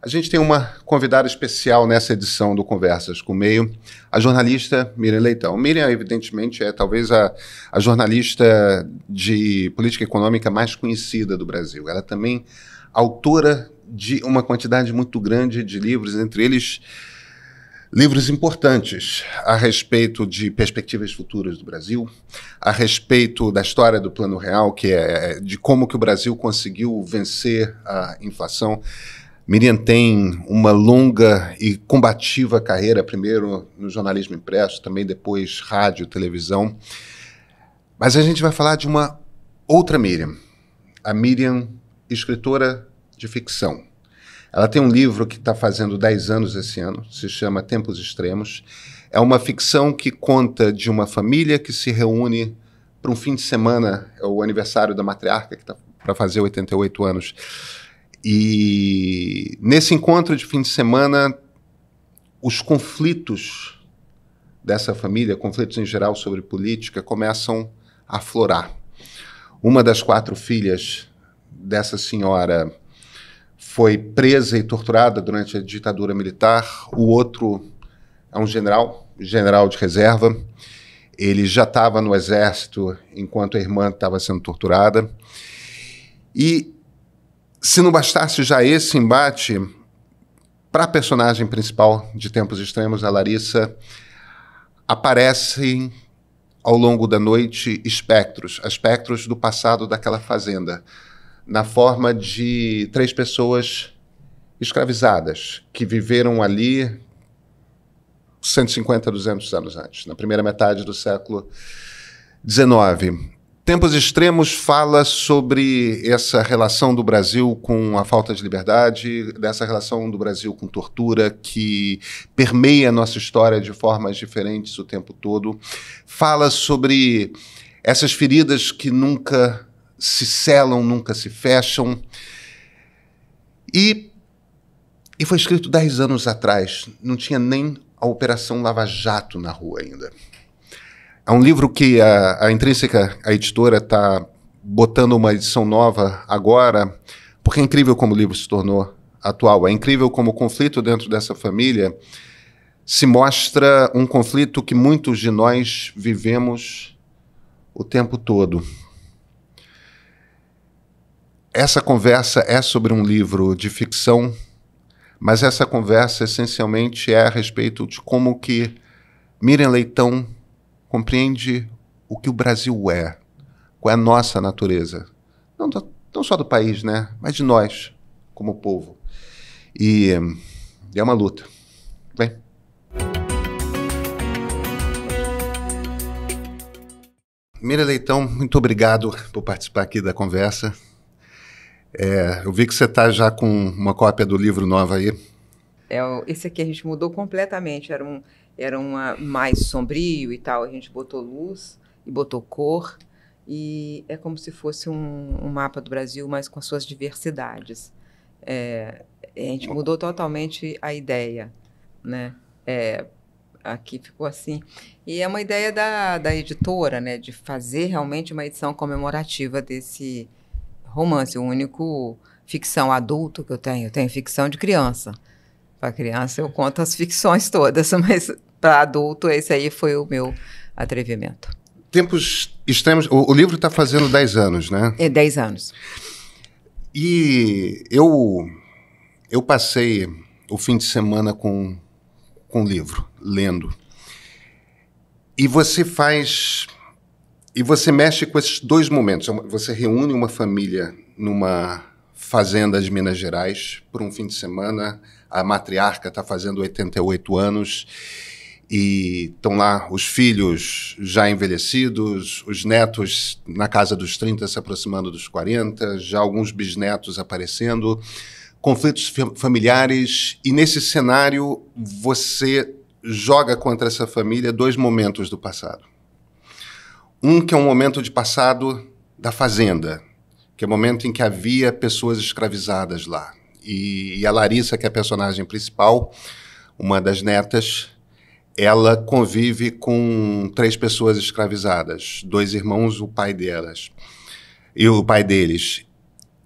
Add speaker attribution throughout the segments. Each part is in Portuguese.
Speaker 1: A gente tem uma convidada especial nessa edição do Conversas com o Meio, a jornalista Miriam Leitão. Miriam, evidentemente, é talvez a, a jornalista de política econômica mais conhecida do Brasil. Ela é também autora de uma quantidade muito grande de livros, entre eles livros importantes a respeito de perspectivas futuras do Brasil, a respeito da história do Plano Real, que é, é de como que o Brasil conseguiu vencer a inflação. Miriam tem uma longa e combativa carreira, primeiro no jornalismo impresso, também depois rádio, televisão. Mas a gente vai falar de uma outra Miriam, a Miriam, escritora de ficção. Ela tem um livro que está fazendo 10 anos esse ano, se chama Tempos Extremos. É uma ficção que conta de uma família que se reúne para um fim de semana, é o aniversário da matriarca, que está para fazer 88 anos. E nesse encontro de fim de semana, os conflitos dessa família, conflitos em geral sobre política, começam a aflorar. Uma das quatro filhas dessa senhora foi presa e torturada durante a ditadura militar, o outro é um general, general de reserva. Ele já estava no exército enquanto a irmã estava sendo torturada. E se não bastasse já esse embate, para a personagem principal de Tempos Extremos, a Larissa, aparecem ao longo da noite espectros, espectros do passado daquela fazenda, na forma de três pessoas escravizadas que viveram ali 150, 200 anos antes, na primeira metade do século XIX. Tempos Extremos fala sobre essa relação do Brasil com a falta de liberdade, dessa relação do Brasil com tortura que permeia a nossa história de formas diferentes o tempo todo. Fala sobre essas feridas que nunca se selam, nunca se fecham. E, e foi escrito dez anos atrás, não tinha nem a Operação Lava Jato na rua ainda. É um livro que a, a Intrínseca, a editora, está botando uma edição nova agora, porque é incrível como o livro se tornou atual. É incrível como o conflito dentro dessa família se mostra um conflito que muitos de nós vivemos o tempo todo. Essa conversa é sobre um livro de ficção, mas essa conversa essencialmente é a respeito de como que Miriam Leitão compreende o que o Brasil é, qual é a nossa natureza. Não, do, não só do país, né? Mas de nós, como povo. E é uma luta. Bem. Mira Leitão, muito obrigado por participar aqui da conversa. É, eu vi que você está já com uma cópia do livro nova aí.
Speaker 2: É, esse aqui a gente mudou completamente. Era um, era uma mais sombrio e tal. A gente botou luz e botou cor e é como se fosse um, um mapa do Brasil, mas com as suas diversidades. É, a gente mudou totalmente a ideia, né? É, aqui ficou assim. E é uma ideia da, da editora, né? De fazer realmente uma edição comemorativa desse romance, o único ficção adulto que eu tenho. Eu tenho ficção de criança. Para criança eu conto as ficções todas, mas para adulto, esse aí foi o meu atrevimento.
Speaker 1: Tempos extremos. O, o livro está fazendo 10 anos, né?
Speaker 2: É, 10 anos.
Speaker 1: E eu, eu passei o fim de semana com, com livro, lendo. E você faz. E você mexe com esses dois momentos. É você reúne uma família numa fazenda de Minas Gerais por um fim de semana. A matriarca está fazendo 88 anos e estão lá os filhos já envelhecidos, os netos na casa dos 30 se aproximando dos 40, já alguns bisnetos aparecendo, conflitos familiares, e nesse cenário você joga contra essa família dois momentos do passado. Um que é um momento de passado da fazenda, que é o momento em que havia pessoas escravizadas lá. E, e a Larissa, que é a personagem principal, uma das netas, ela convive com três pessoas escravizadas, dois irmãos, o pai delas e o pai deles.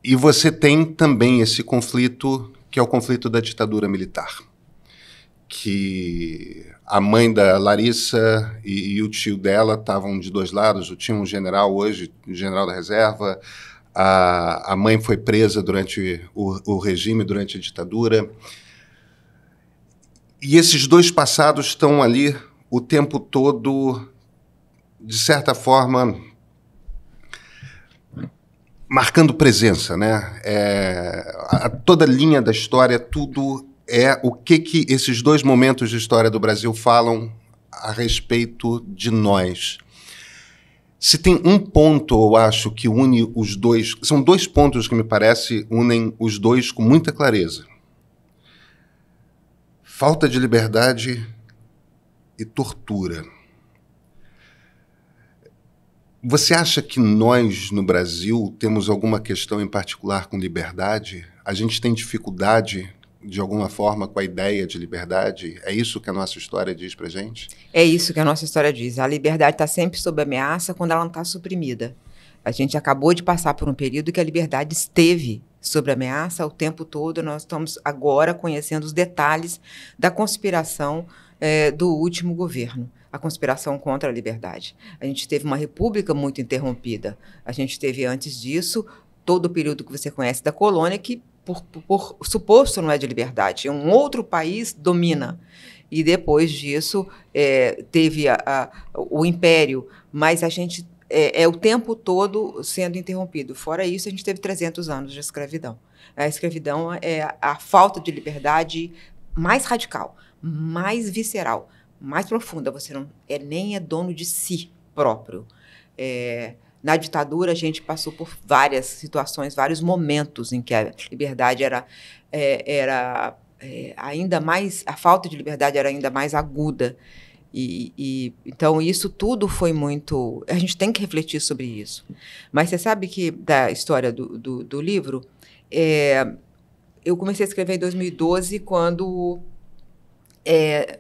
Speaker 1: E você tem também esse conflito que é o conflito da ditadura militar, que a mãe da Larissa e, e o tio dela estavam de dois lados. O tio um general hoje, general da reserva. A, a mãe foi presa durante o, o regime, durante a ditadura. E esses dois passados estão ali o tempo todo, de certa forma, marcando presença, né? É, a, toda linha da história, tudo é o que que esses dois momentos de história do Brasil falam a respeito de nós. Se tem um ponto, eu acho, que une os dois, são dois pontos que me parece unem os dois com muita clareza falta de liberdade e tortura. Você acha que nós, no Brasil, temos alguma questão em particular com liberdade? A gente tem dificuldade, de alguma forma, com a ideia de liberdade? É isso que a nossa história diz para gente?
Speaker 2: É isso que a nossa história diz. A liberdade está sempre sob ameaça quando ela não está suprimida. A gente acabou de passar por um período que a liberdade esteve sobre ameaça o tempo todo. Nós estamos agora conhecendo os detalhes da conspiração é, do último governo. A conspiração contra a liberdade. A gente teve uma república muito interrompida. A gente teve, antes disso, todo o período que você conhece da colônia, que, por, por suposto, não é de liberdade. Um outro país domina e depois disso é, teve a, a, o império. Mas a gente é, é, o tempo todo sendo interrompido. Fora isso, a gente teve 300 anos de escravidão. A escravidão é a falta de liberdade mais radical, mais visceral, mais profunda. Você não é nem é dono de si próprio. É, na ditadura, a gente passou por várias situações, vários momentos em que a liberdade era, é, era é, ainda mais, a falta de liberdade era ainda mais aguda. E, e, então isso tudo foi muito. A gente tem que refletir sobre isso. Mas você sabe que da história do, do, do livro, é, eu comecei a escrever em 2012 quando é,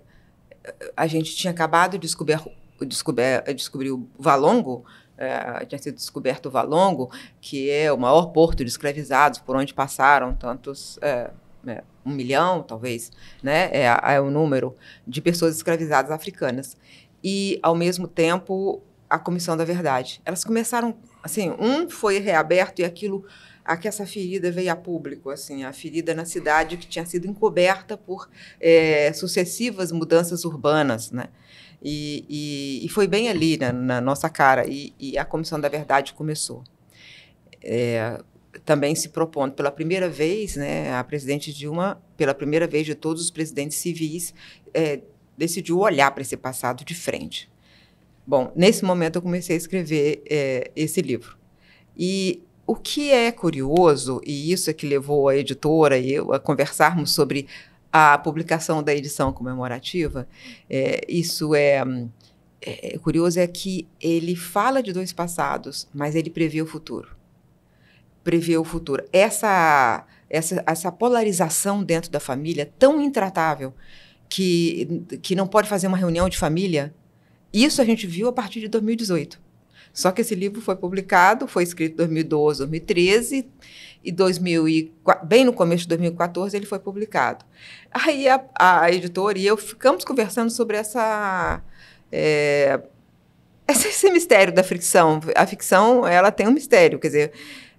Speaker 2: a gente tinha acabado de descobrir, descobrir, descobrir o Valongo. É, tinha sido descoberto o Valongo, que é o maior porto de escravizados por onde passaram tantos é, é, um milhão, talvez, né? É, é o número de pessoas escravizadas africanas. E, ao mesmo tempo, a Comissão da Verdade. Elas começaram, assim, um foi reaberto e aquilo, que essa ferida veio a público, assim, a ferida na cidade que tinha sido encoberta por é, sucessivas mudanças urbanas, né? E, e, e foi bem ali, né, na nossa cara, e, e a Comissão da Verdade começou. É, também se propondo pela primeira vez, né, a presidente Dilma, pela primeira vez de todos os presidentes civis, é, decidiu olhar para esse passado de frente. Bom, nesse momento eu comecei a escrever é, esse livro. E o que é curioso, e isso é que levou a editora e eu a conversarmos sobre a publicação da edição comemorativa, é, isso é, é, é curioso, é que ele fala de dois passados, mas ele prevê o futuro prever o futuro. Essa, essa, essa polarização dentro da família tão intratável que, que não pode fazer uma reunião de família, isso a gente viu a partir de 2018. Só que esse livro foi publicado, foi escrito em 2012, 2013 e 2004, bem no começo de 2014 ele foi publicado. Aí a, a editora e eu ficamos conversando sobre essa é, esse, esse mistério da fricção. A ficção ela tem um mistério, quer dizer,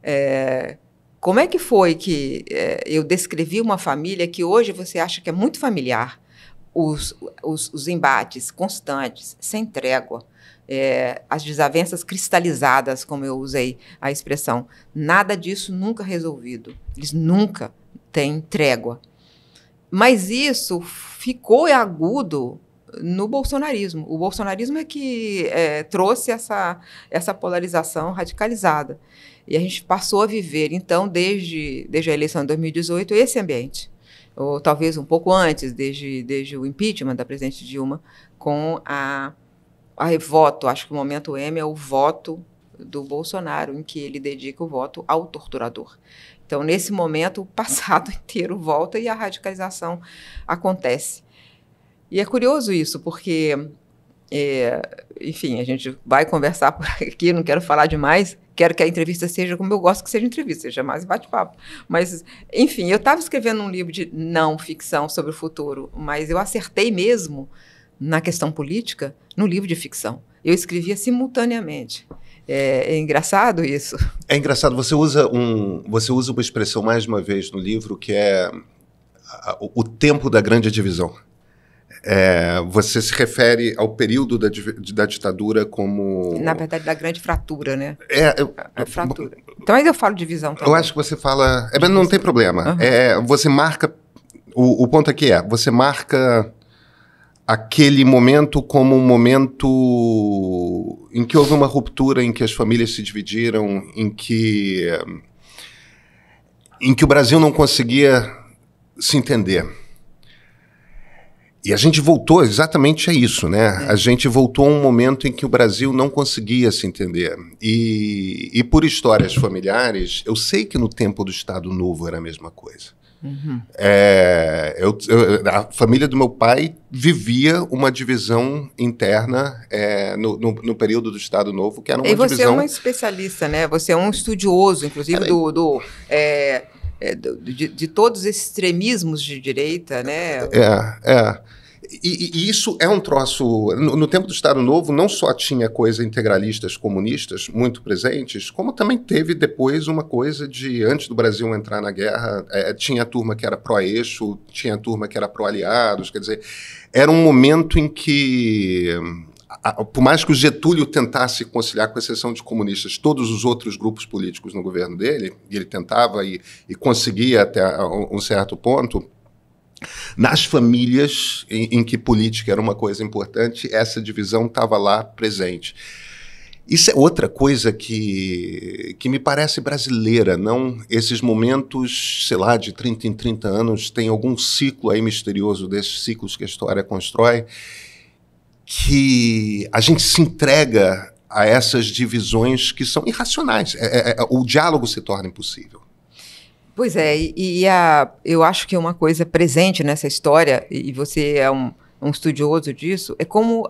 Speaker 2: é, como é que foi que é, eu descrevi uma família que hoje você acha que é muito familiar? Os, os, os embates constantes, sem trégua, é, as desavenças cristalizadas, como eu usei a expressão. Nada disso nunca resolvido. Eles nunca têm trégua. Mas isso ficou agudo no bolsonarismo. O bolsonarismo é que é, trouxe essa, essa polarização radicalizada. E a gente passou a viver, então, desde, desde a eleição de 2018, esse ambiente. Ou talvez um pouco antes, desde, desde o impeachment da presidente Dilma, com a, a voto. Acho que o momento M é o voto do Bolsonaro, em que ele dedica o voto ao torturador. Então, nesse momento, o passado inteiro volta e a radicalização acontece. E é curioso isso, porque, é, enfim, a gente vai conversar por aqui, não quero falar demais, quero que a entrevista seja como eu gosto que seja entrevista, seja mais bate-papo. Mas, enfim, eu estava escrevendo um livro de não ficção sobre o futuro, mas eu acertei mesmo na questão política no livro de ficção. Eu escrevia simultaneamente. É, é, engraçado isso.
Speaker 1: É engraçado. Você usa um, você usa uma expressão mais uma vez no livro que é o tempo da grande divisão. É, você se refere ao período da, da, ditadura como. Na verdade,
Speaker 2: da grande fratura, né? É. Eu, a fratura. Então ainda eu falo divisão também. Eu acho que
Speaker 1: você fala. É, mas não tem uhum. problema. Uhum. É, você marca. O, o ponto aqui é: você marca aquele momento como um momento em que houve uma ruptura, em que as famílias se dividiram, em que em que o Brasil não conseguia se entender. E a gente voltou exatamente a é isso, né? É. A gente voltou a um momento em que o Brasil não conseguia se entender. E, e por histórias familiares, eu sei que no tempo do Estado Novo era a mesma coisa. Uhum. É, eu, eu, a família do meu pai vivia uma divisão interna é, no, no, no, período do Estado Novo, que era uma divisão... E você é um
Speaker 2: especialista, né? Você é um estudioso, inclusive, era... do... do é é, de, de todos esses extremismos de direita, né? É,
Speaker 1: é. E, e, isso é um troço. No, no, tempo do Estado Novo, não só tinha coisa integralistas comunistas muito presentes, como também teve depois uma coisa de, antes do Brasil entrar na guerra, é, tinha a turma que era pró-eixo, tinha a turma que era pró-aliados. Quer dizer, era um momento em que a, por mais que o Getúlio tentasse conciliar, com exceção de comunistas, todos os outros grupos políticos no governo dele, e ele tentava e, e conseguia até um certo ponto, nas famílias em, em, que política era uma coisa importante, essa divisão estava lá presente. Isso é outra coisa que, que me parece brasileira, não? Esses momentos, sei lá, de 30 em 30 anos, tem algum ciclo aí misterioso desses ciclos que a história constrói que a gente se entrega a essas divisões que são irracionais. É, é, é, o diálogo se torna impossível.
Speaker 2: Pois é, e, e a, eu acho que uma coisa presente nessa história, e você é um, um estudioso disso, é como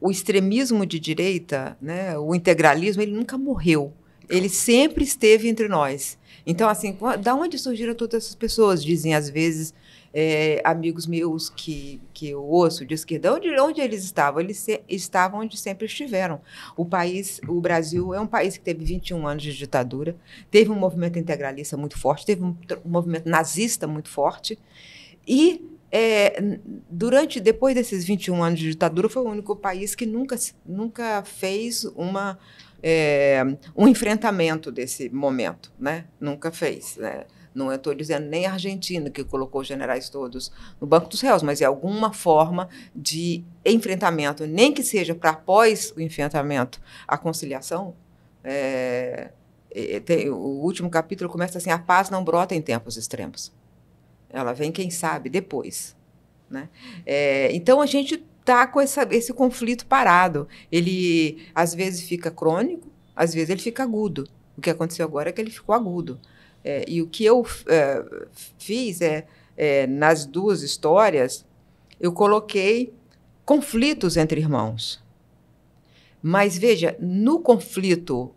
Speaker 2: o extremismo de direita, né, o integralismo, ele nunca morreu. Ele sempre esteve entre nós. Então, assim, da onde surgiram todas essas pessoas? Dizem às vezes é, amigos meus que, que eu ouço de esquerda, onde, onde eles estavam? Eles se, estavam onde sempre estiveram. O país, o Brasil é um país que teve 21 anos de ditadura, teve um movimento integralista muito forte, teve um, um movimento nazista muito forte, e é, durante, depois desses 21 anos de ditadura, foi o único país que nunca, nunca fez uma... É, um enfrentamento desse momento, né? Nunca fez. Né? Não estou é, dizendo nem a Argentina, que colocou os generais todos no banco dos réus, mas é alguma forma de enfrentamento, nem que seja para após o enfrentamento a conciliação. É, é, é, tem, o último capítulo começa assim: a paz não brota em tempos extremos. Ela vem, quem sabe, depois. Né? É, então a gente está com essa, esse conflito parado. Ele às vezes fica crônico, às vezes ele fica agudo. O que aconteceu agora é que ele ficou agudo. É, e o que eu é, fiz é, é, nas duas histórias, eu coloquei conflitos entre irmãos. Mas veja, no conflito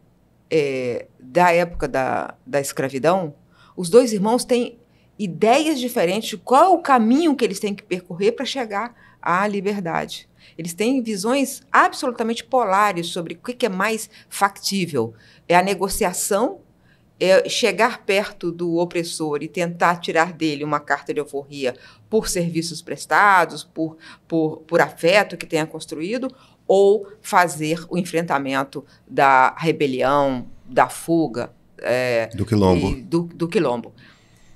Speaker 2: é, da época da, da escravidão, os dois irmãos têm ideias diferentes de qual o caminho que eles têm que percorrer para chegar à liberdade. Eles têm visões absolutamente polares sobre o que é mais factível. É a negociação é chegar perto do opressor e tentar tirar dele uma carta de alforria por serviços prestados, por, por, por afeto que tenha construído, ou fazer o enfrentamento da rebelião, da fuga. É, do quilombo. Do, do, quilombo.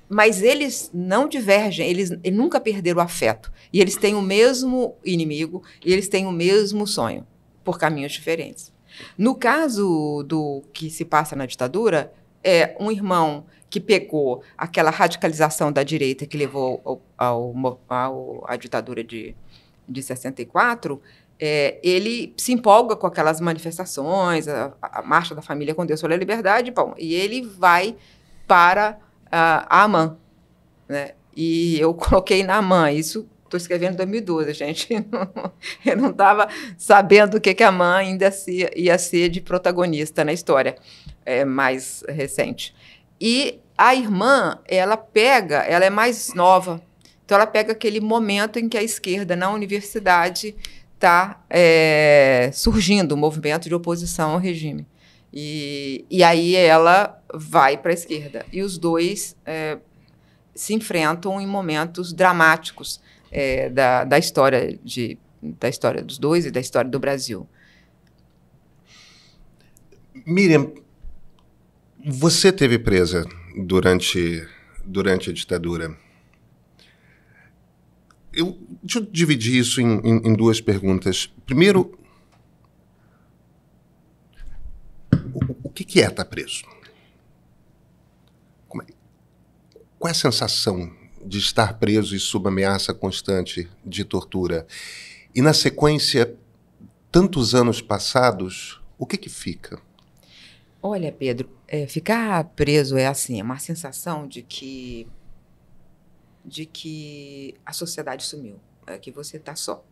Speaker 2: Mas eles não divergem, eles, eles nunca perderam o afeto. E eles têm o mesmo inimigo, e eles têm o mesmo sonho, por caminhos diferentes. No caso do que se passa na ditadura, é um irmão que pegou aquela radicalização da direita que levou ao, ao, ao à ditadura de, de 64, é, ele se empolga com aquelas manifestações, a, a marcha da família com Deus sobre a liberdade, bom, e ele vai para uh, a AMAN. Né? E eu coloquei na AMAN, isso estou escrevendo em 2012, gente. eu não estava sabendo o que, que a AMAN ainda ia ser de protagonista na história é, mais recente. E a irmã, ela pega, ela é mais nova, então ela pega aquele momento em que a esquerda na universidade está é, surgindo, o um movimento de oposição ao regime. E, e aí ela vai para a esquerda. E os dois é, se enfrentam em momentos dramáticos é, da, da, história de, da história dos dois e da história do Brasil.
Speaker 1: Miriam, você teve presa durante, durante a ditadura. Eu, deixa eu dividir isso em, em, em duas perguntas. Primeiro, o, o que, que é estar preso? É, qual é a sensação de estar preso e sob ameaça constante de tortura? E na sequência, tantos anos passados, o que que fica?
Speaker 2: Olha, Pedro, é, ficar preso é assim, é uma sensação de que de que a sociedade sumiu, é que você está só.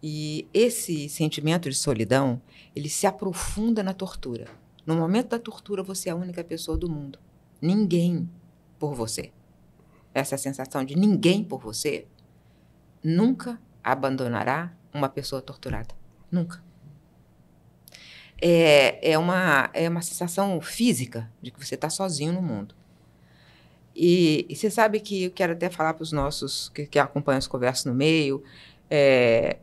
Speaker 2: E esse sentimento de solidão, ele se aprofunda na tortura. No momento da tortura, você é a única pessoa do mundo. Ninguém por você. Essa sensação de ninguém por você nunca abandonará uma pessoa torturada. Nunca é, é, uma, é uma sensação física de que você está sozinho no mundo. E, e, você sabe que eu quero até falar para os nossos que, que, acompanham as conversas no meio, é,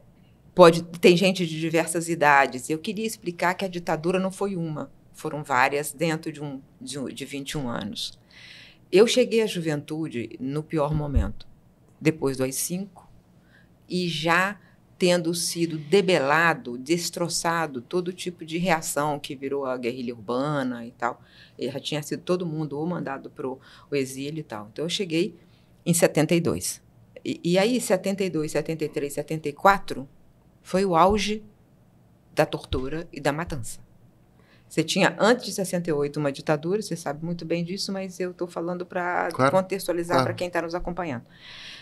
Speaker 2: pode tem gente de diversas idades. Eu queria explicar que a ditadura não foi uma, foram várias dentro de, um, de, de 21 anos. Eu cheguei à juventude no pior momento, depois do AI-5, e já tendo sido debelado, destroçado todo tipo de reação que virou a guerrilha urbana e tal. E já tinha sido todo mundo ou mandado para o exílio e tal. Então eu cheguei em 72. E, e aí, 72, 73, 74 foi o auge da tortura e da matança. Você tinha, antes de 68, uma ditadura, você sabe muito bem disso, mas eu estou falando para claro, contextualizar claro. para quem está nos acompanhando.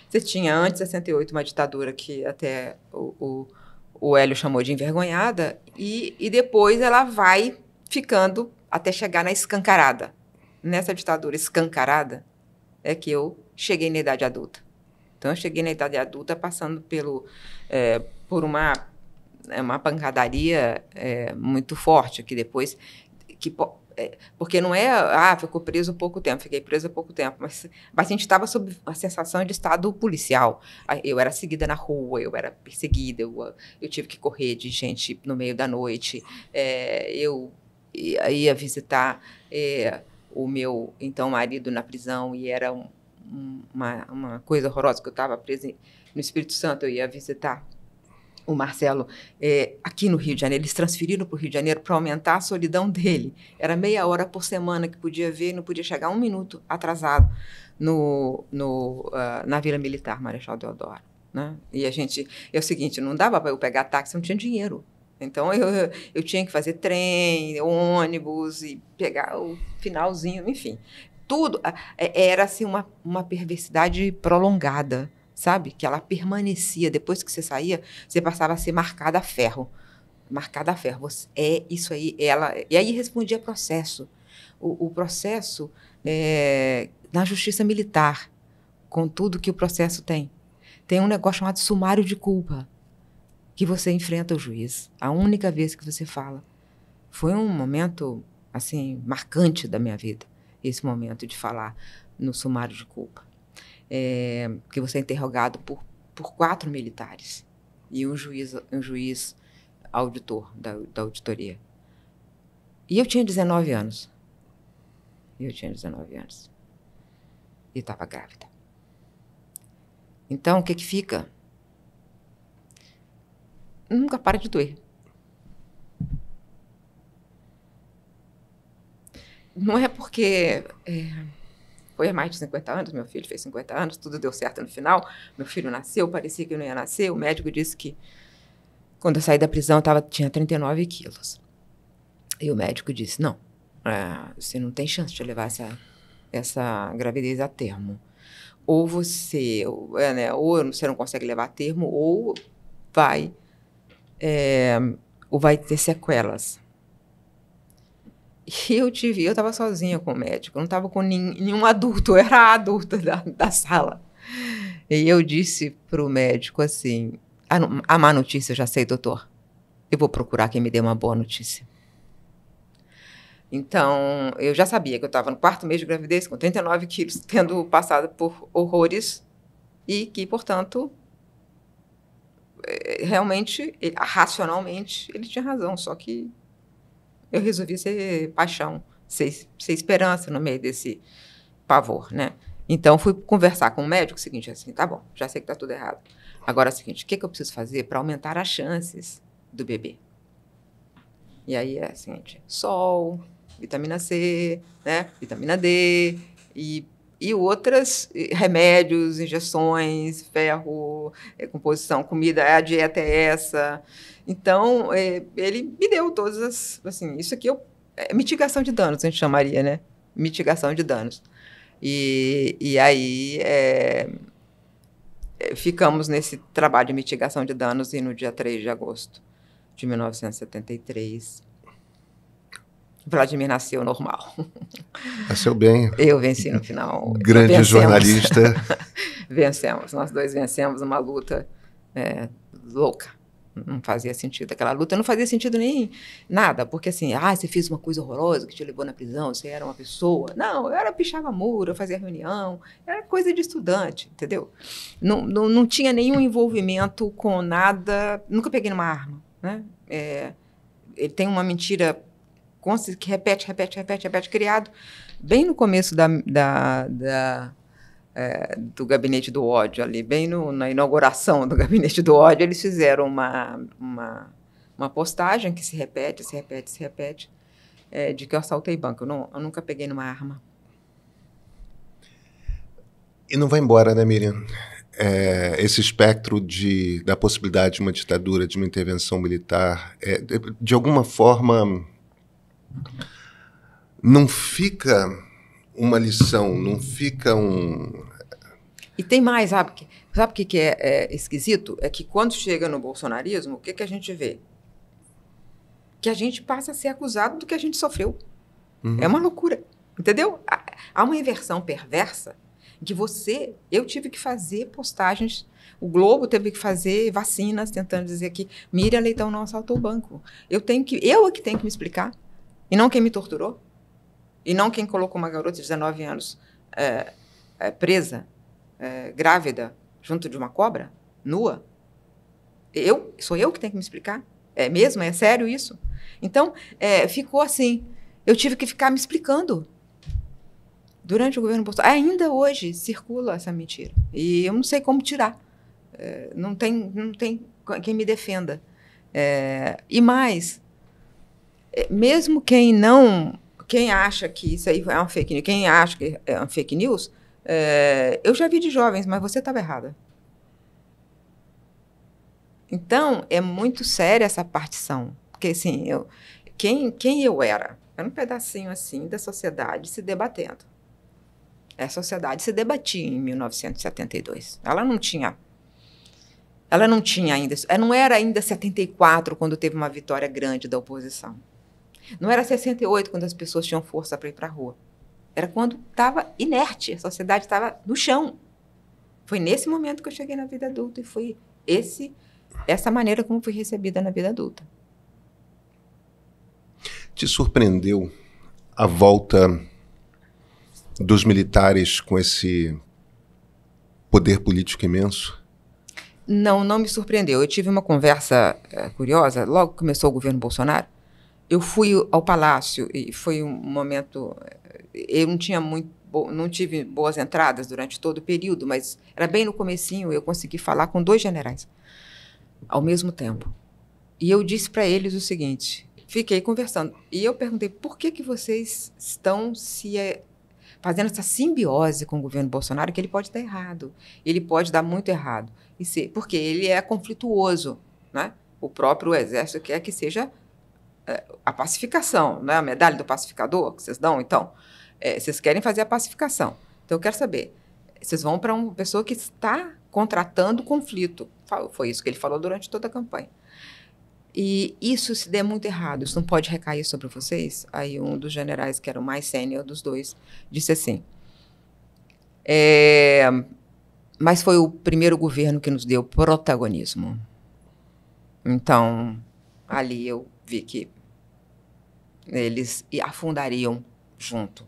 Speaker 2: Você tinha, antes de 68, uma ditadura que até o, o, o Hélio chamou de envergonhada, e, e depois ela vai ficando até chegar na escancarada. Nessa ditadura escancarada é que eu cheguei na idade adulta. Então, eu cheguei na idade adulta passando pelo, é, por uma é uma pancadaria é, muito forte, que depois. Que, é, porque não é, ah, ficou preso pouco tempo, fiquei preso pouco tempo, mas a gente estava sob a sensação de estado policial. Ah, eu era seguida na rua, eu era perseguida, eu, eu tive que correr de gente no meio da noite, é, eu ia visitar é, o meu então marido na prisão e era um, uma, uma coisa horrorosa que eu estava presa no Espírito Santo, eu ia visitar o Marcelo é, aqui no Rio de Janeiro. Eles transferiram para o Rio de Janeiro para aumentar a solidão dele. Era meia hora por semana que podia ver e não podia chegar um minuto atrasado no, no uh, na Vila Militar, Marechal Deodoro. Né? E a gente. É o seguinte: não dava para eu pegar táxi, não tinha dinheiro. Então eu, eu tinha que fazer trem, ônibus e pegar o finalzinho, enfim. Tudo é, era assim uma, uma perversidade prolongada sabe? Que ela permanecia. Depois que você saía, você passava a ser marcada a ferro. Marcada a ferro. Você, é isso aí. Ela, e aí respondia processo. O, o processo é, na justiça militar, com tudo que o processo tem. Tem um negócio chamado sumário de culpa, que você enfrenta o juiz. A única vez que você fala. Foi um momento, assim, marcante da minha vida, esse momento de falar no sumário de culpa é, que você é interrogado por, por quatro militares e um juiz, um juiz auditor da, da auditoria. E eu tinha 19 anos. Eu tinha 19 anos. E estava grávida. Então, o que, que fica? Nunca para de doer. Não é porque. É foi mais de 50 anos, meu filho fez 50 anos, tudo deu certo no final. Meu filho nasceu, parecia que não ia nascer. O médico disse que quando eu saí da prisão tava, tinha 39 quilos. E o médico disse: não, é, você não tem chance de levar essa, essa gravidez a termo. Ou você, ou, é, né, ou você não consegue levar a termo, ou vai, é, ou vai ter sequelas. E eu tive, eu estava sozinha com o médico, eu não estava com nenhum adulto, eu era a adulta da, da sala. E eu disse para o médico assim: a, ah, a má notícia eu já sei, doutor. Eu vou procurar quem me dê uma boa notícia. Então, eu já sabia que eu estava no quarto mês de gravidez, com 39 quilos, tendo passado por horrores, e que, portanto, eh, realmente, racionalmente, ele tinha razão, só que eu resolvi ser paixão, ser, ser esperança no meio desse pavor, né? Então, fui conversar com o médico, o seguinte, assim, tá bom, já sei que tá tudo errado. Agora é o seguinte, o que, que eu preciso fazer para aumentar as chances do bebê? E aí é o assim, seguinte, sol, vitamina C, né, vitamina D e, e outras remédios, injeções, ferro, composição, comida, a dieta é essa. Então, é, ele me deu todas as. Assim, isso aqui é, é mitigação de danos, a gente chamaria, né? Mitigação de danos. E, e aí é, é ficamos nesse trabalho de mitigação de danos e no dia 3 de agosto de 1973. Vladimir nasceu normal.
Speaker 1: Nasceu bem. Eu venci no final. Grande vencemos. jornalista.
Speaker 2: vencemos, nós dois vencemos uma luta é, louca não fazia sentido. Aquela luta não fazia sentido nem nada, porque assim, ah, você fez uma coisa horrorosa que te levou na prisão, você era uma pessoa. Não, eu era pichava muro, eu fazia reunião, era coisa de estudante, entendeu? Não, não, não tinha nenhum envolvimento com nada, nunca peguei numa arma, né? É, ele tem uma mentira que repete, repete, repete, repete, criado bem no começo da, da, da é, do Gabinete do Ódio, ali, bem no, na inauguração do Gabinete do Ódio, eles fizeram uma, uma, uma postagem que se repete, se repete, se repete, é, de que eu assaltei banco. Eu, não, eu nunca peguei numa arma.
Speaker 1: E não vai embora, né, Miriam? É, esse espectro de, da possibilidade de uma ditadura, de uma intervenção militar, é, de, de, alguma forma não fica uma lição, não fica um,
Speaker 2: e tem mais, sabe? Sabe o que, que é, é, esquisito? É que quando chega no bolsonarismo, o que, que a gente vê? Que a gente passa a ser acusado do que a gente sofreu. Uhum. É uma loucura. Entendeu? Há uma inversão perversa que você, eu tive que fazer postagens, o Globo teve que fazer vacinas tentando dizer que Miriam Leitão não assaltou o banco. Eu tenho que, eu é que tenho que me explicar, e não quem me torturou, e não quem colocou uma garota de 19 anos é, é, presa é, grávida junto de uma cobra, nua? Eu? Sou eu que tenho que me explicar? É mesmo? É sério isso? Então, é, ficou assim. Eu tive que ficar me explicando. Durante o governo Bolsonaro, ainda hoje circula essa mentira. E eu não sei como tirar. É, não, tem, não tem quem me defenda. É, e mais, é, mesmo quem não. Quem acha que isso aí é uma fake news, quem acha que é uma fake news, é, eu já vi de jovens, mas você estava errada. Então, é muito séria essa partição. Porque, assim, eu, quem, quem eu era? Era um pedacinho, assim, da sociedade se debatendo. É, a sociedade se debatia em 1972. Ela não tinha... Ela não tinha ainda... É, não era ainda 74, quando teve uma vitória grande da oposição. Não era 68, quando as pessoas tinham força para ir para a rua. Era quando estava inerte, a sociedade estava no chão. Foi nesse momento que eu cheguei na vida adulta e foi esse essa maneira como fui recebida na vida adulta.
Speaker 1: Te surpreendeu a volta dos militares com esse poder político imenso?
Speaker 2: Não, não me surpreendeu. Eu tive uma conversa eh, curiosa logo que começou o governo Bolsonaro eu fui ao palácio e foi um momento. Eh, eu não tinha muito, não tive boas entradas durante todo o período, mas era bem no comecinho eu consegui falar com dois generais ao mesmo tempo. E eu disse para eles o seguinte: fiquei conversando e eu perguntei por que que vocês estão se é, fazendo essa simbiose com o governo Bolsonaro que ele pode dar errado, ele pode dar muito errado e se, porque ele é conflituoso, né? O próprio exército quer que seja é, a pacificação, não é a medalha do pacificador que vocês dão, então. É, vocês querem fazer a pacificação. Então, eu quero saber, vocês vão para uma pessoa que está contratando conflito. Foi isso que ele falou durante toda a campanha. E isso se der muito errado, isso não pode recair sobre vocês? Aí um dos generais, que era o mais sênior dos dois, disse assim, é, mas foi o primeiro governo que nos deu protagonismo. Então, ali eu vi que eles afundariam junto.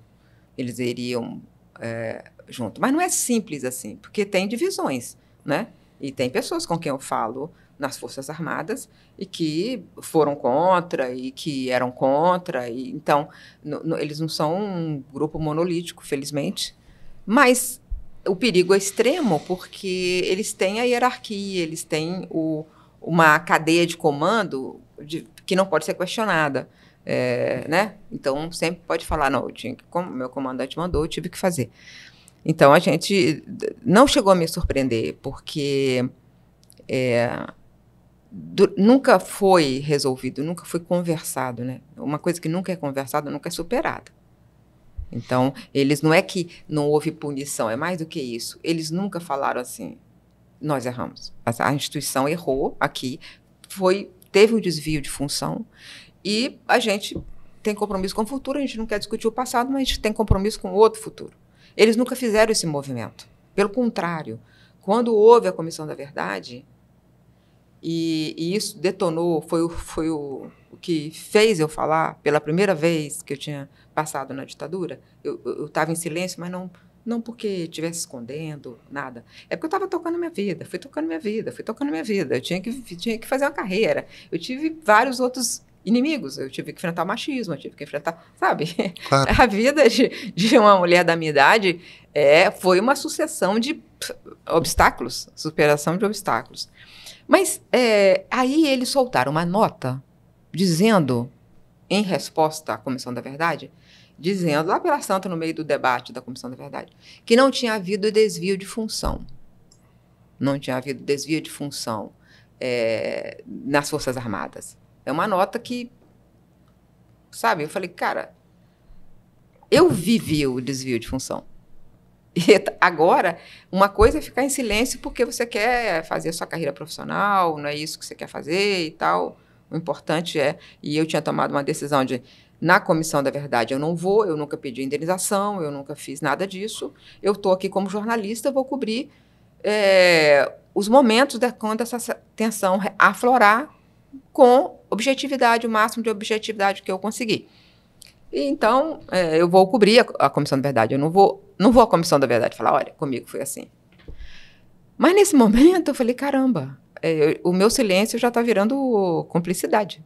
Speaker 2: Eles iriam é, junto. Mas não é simples assim, porque tem divisões, né? E tem pessoas com quem eu falo nas Forças Armadas e que foram contra e que eram contra. E, então, eles não são um grupo monolítico, felizmente. Mas o perigo é extremo porque eles têm a hierarquia, eles têm o, uma cadeia de comando de, que não pode ser questionada. É, né? Então, sempre pode falar, não, eu tinha que, como meu comandante mandou, eu tive que fazer. Então, a gente não chegou a me surpreender, porque é, do, nunca foi resolvido, nunca foi conversado, né? Uma coisa que nunca é conversada, nunca é superada. Então, eles não é que não houve punição, é mais do que isso. Eles nunca falaram assim, nós erramos. A, a instituição errou aqui, foi teve um desvio de função e a gente tem compromisso com o futuro, a gente não quer discutir o passado, mas a gente tem compromisso com outro futuro. Eles nunca fizeram esse movimento. Pelo contrário, quando houve a Comissão da Verdade, e, e isso detonou, foi, o, foi o, o, que fez eu falar pela primeira vez que eu tinha passado na ditadura. Eu estava em silêncio, mas não, não porque estivesse escondendo, nada. É porque eu estava tocando minha vida, fui tocando minha vida, fui tocando minha vida. Eu tinha que, tinha que fazer uma carreira. Eu tive vários outros inimigos. Eu tive que enfrentar o machismo, eu tive que enfrentar, sabe? Claro. A vida de, de, uma mulher da minha idade é, foi uma sucessão de obstáculos, superação de obstáculos. Mas é, aí eles soltaram uma nota dizendo, em resposta à Comissão da Verdade, dizendo, lá pela Santa, no meio do debate da Comissão da Verdade, que não tinha havido desvio de função. Não tinha havido desvio de função é, nas Forças Armadas. É uma nota que. Sabe? Eu falei, cara, eu vivi o desvio de função. E agora, uma coisa é ficar em silêncio porque você quer fazer a sua carreira profissional, não é isso que você quer fazer e tal. O importante é. E eu tinha tomado uma decisão de. Na comissão da verdade, eu não vou, eu nunca pedi indenização, eu nunca fiz nada disso. Eu estou aqui como jornalista, vou cobrir é, os momentos de, quando essa tensão aflorar com objetividade, o máximo de objetividade que eu conseguir. Então, é, eu vou cobrir a, a, comissão da verdade. Eu não vou, não vou à comissão da verdade falar, olha, comigo foi assim. Mas nesse momento, eu falei, caramba, é, eu, o meu silêncio já está virando cumplicidade.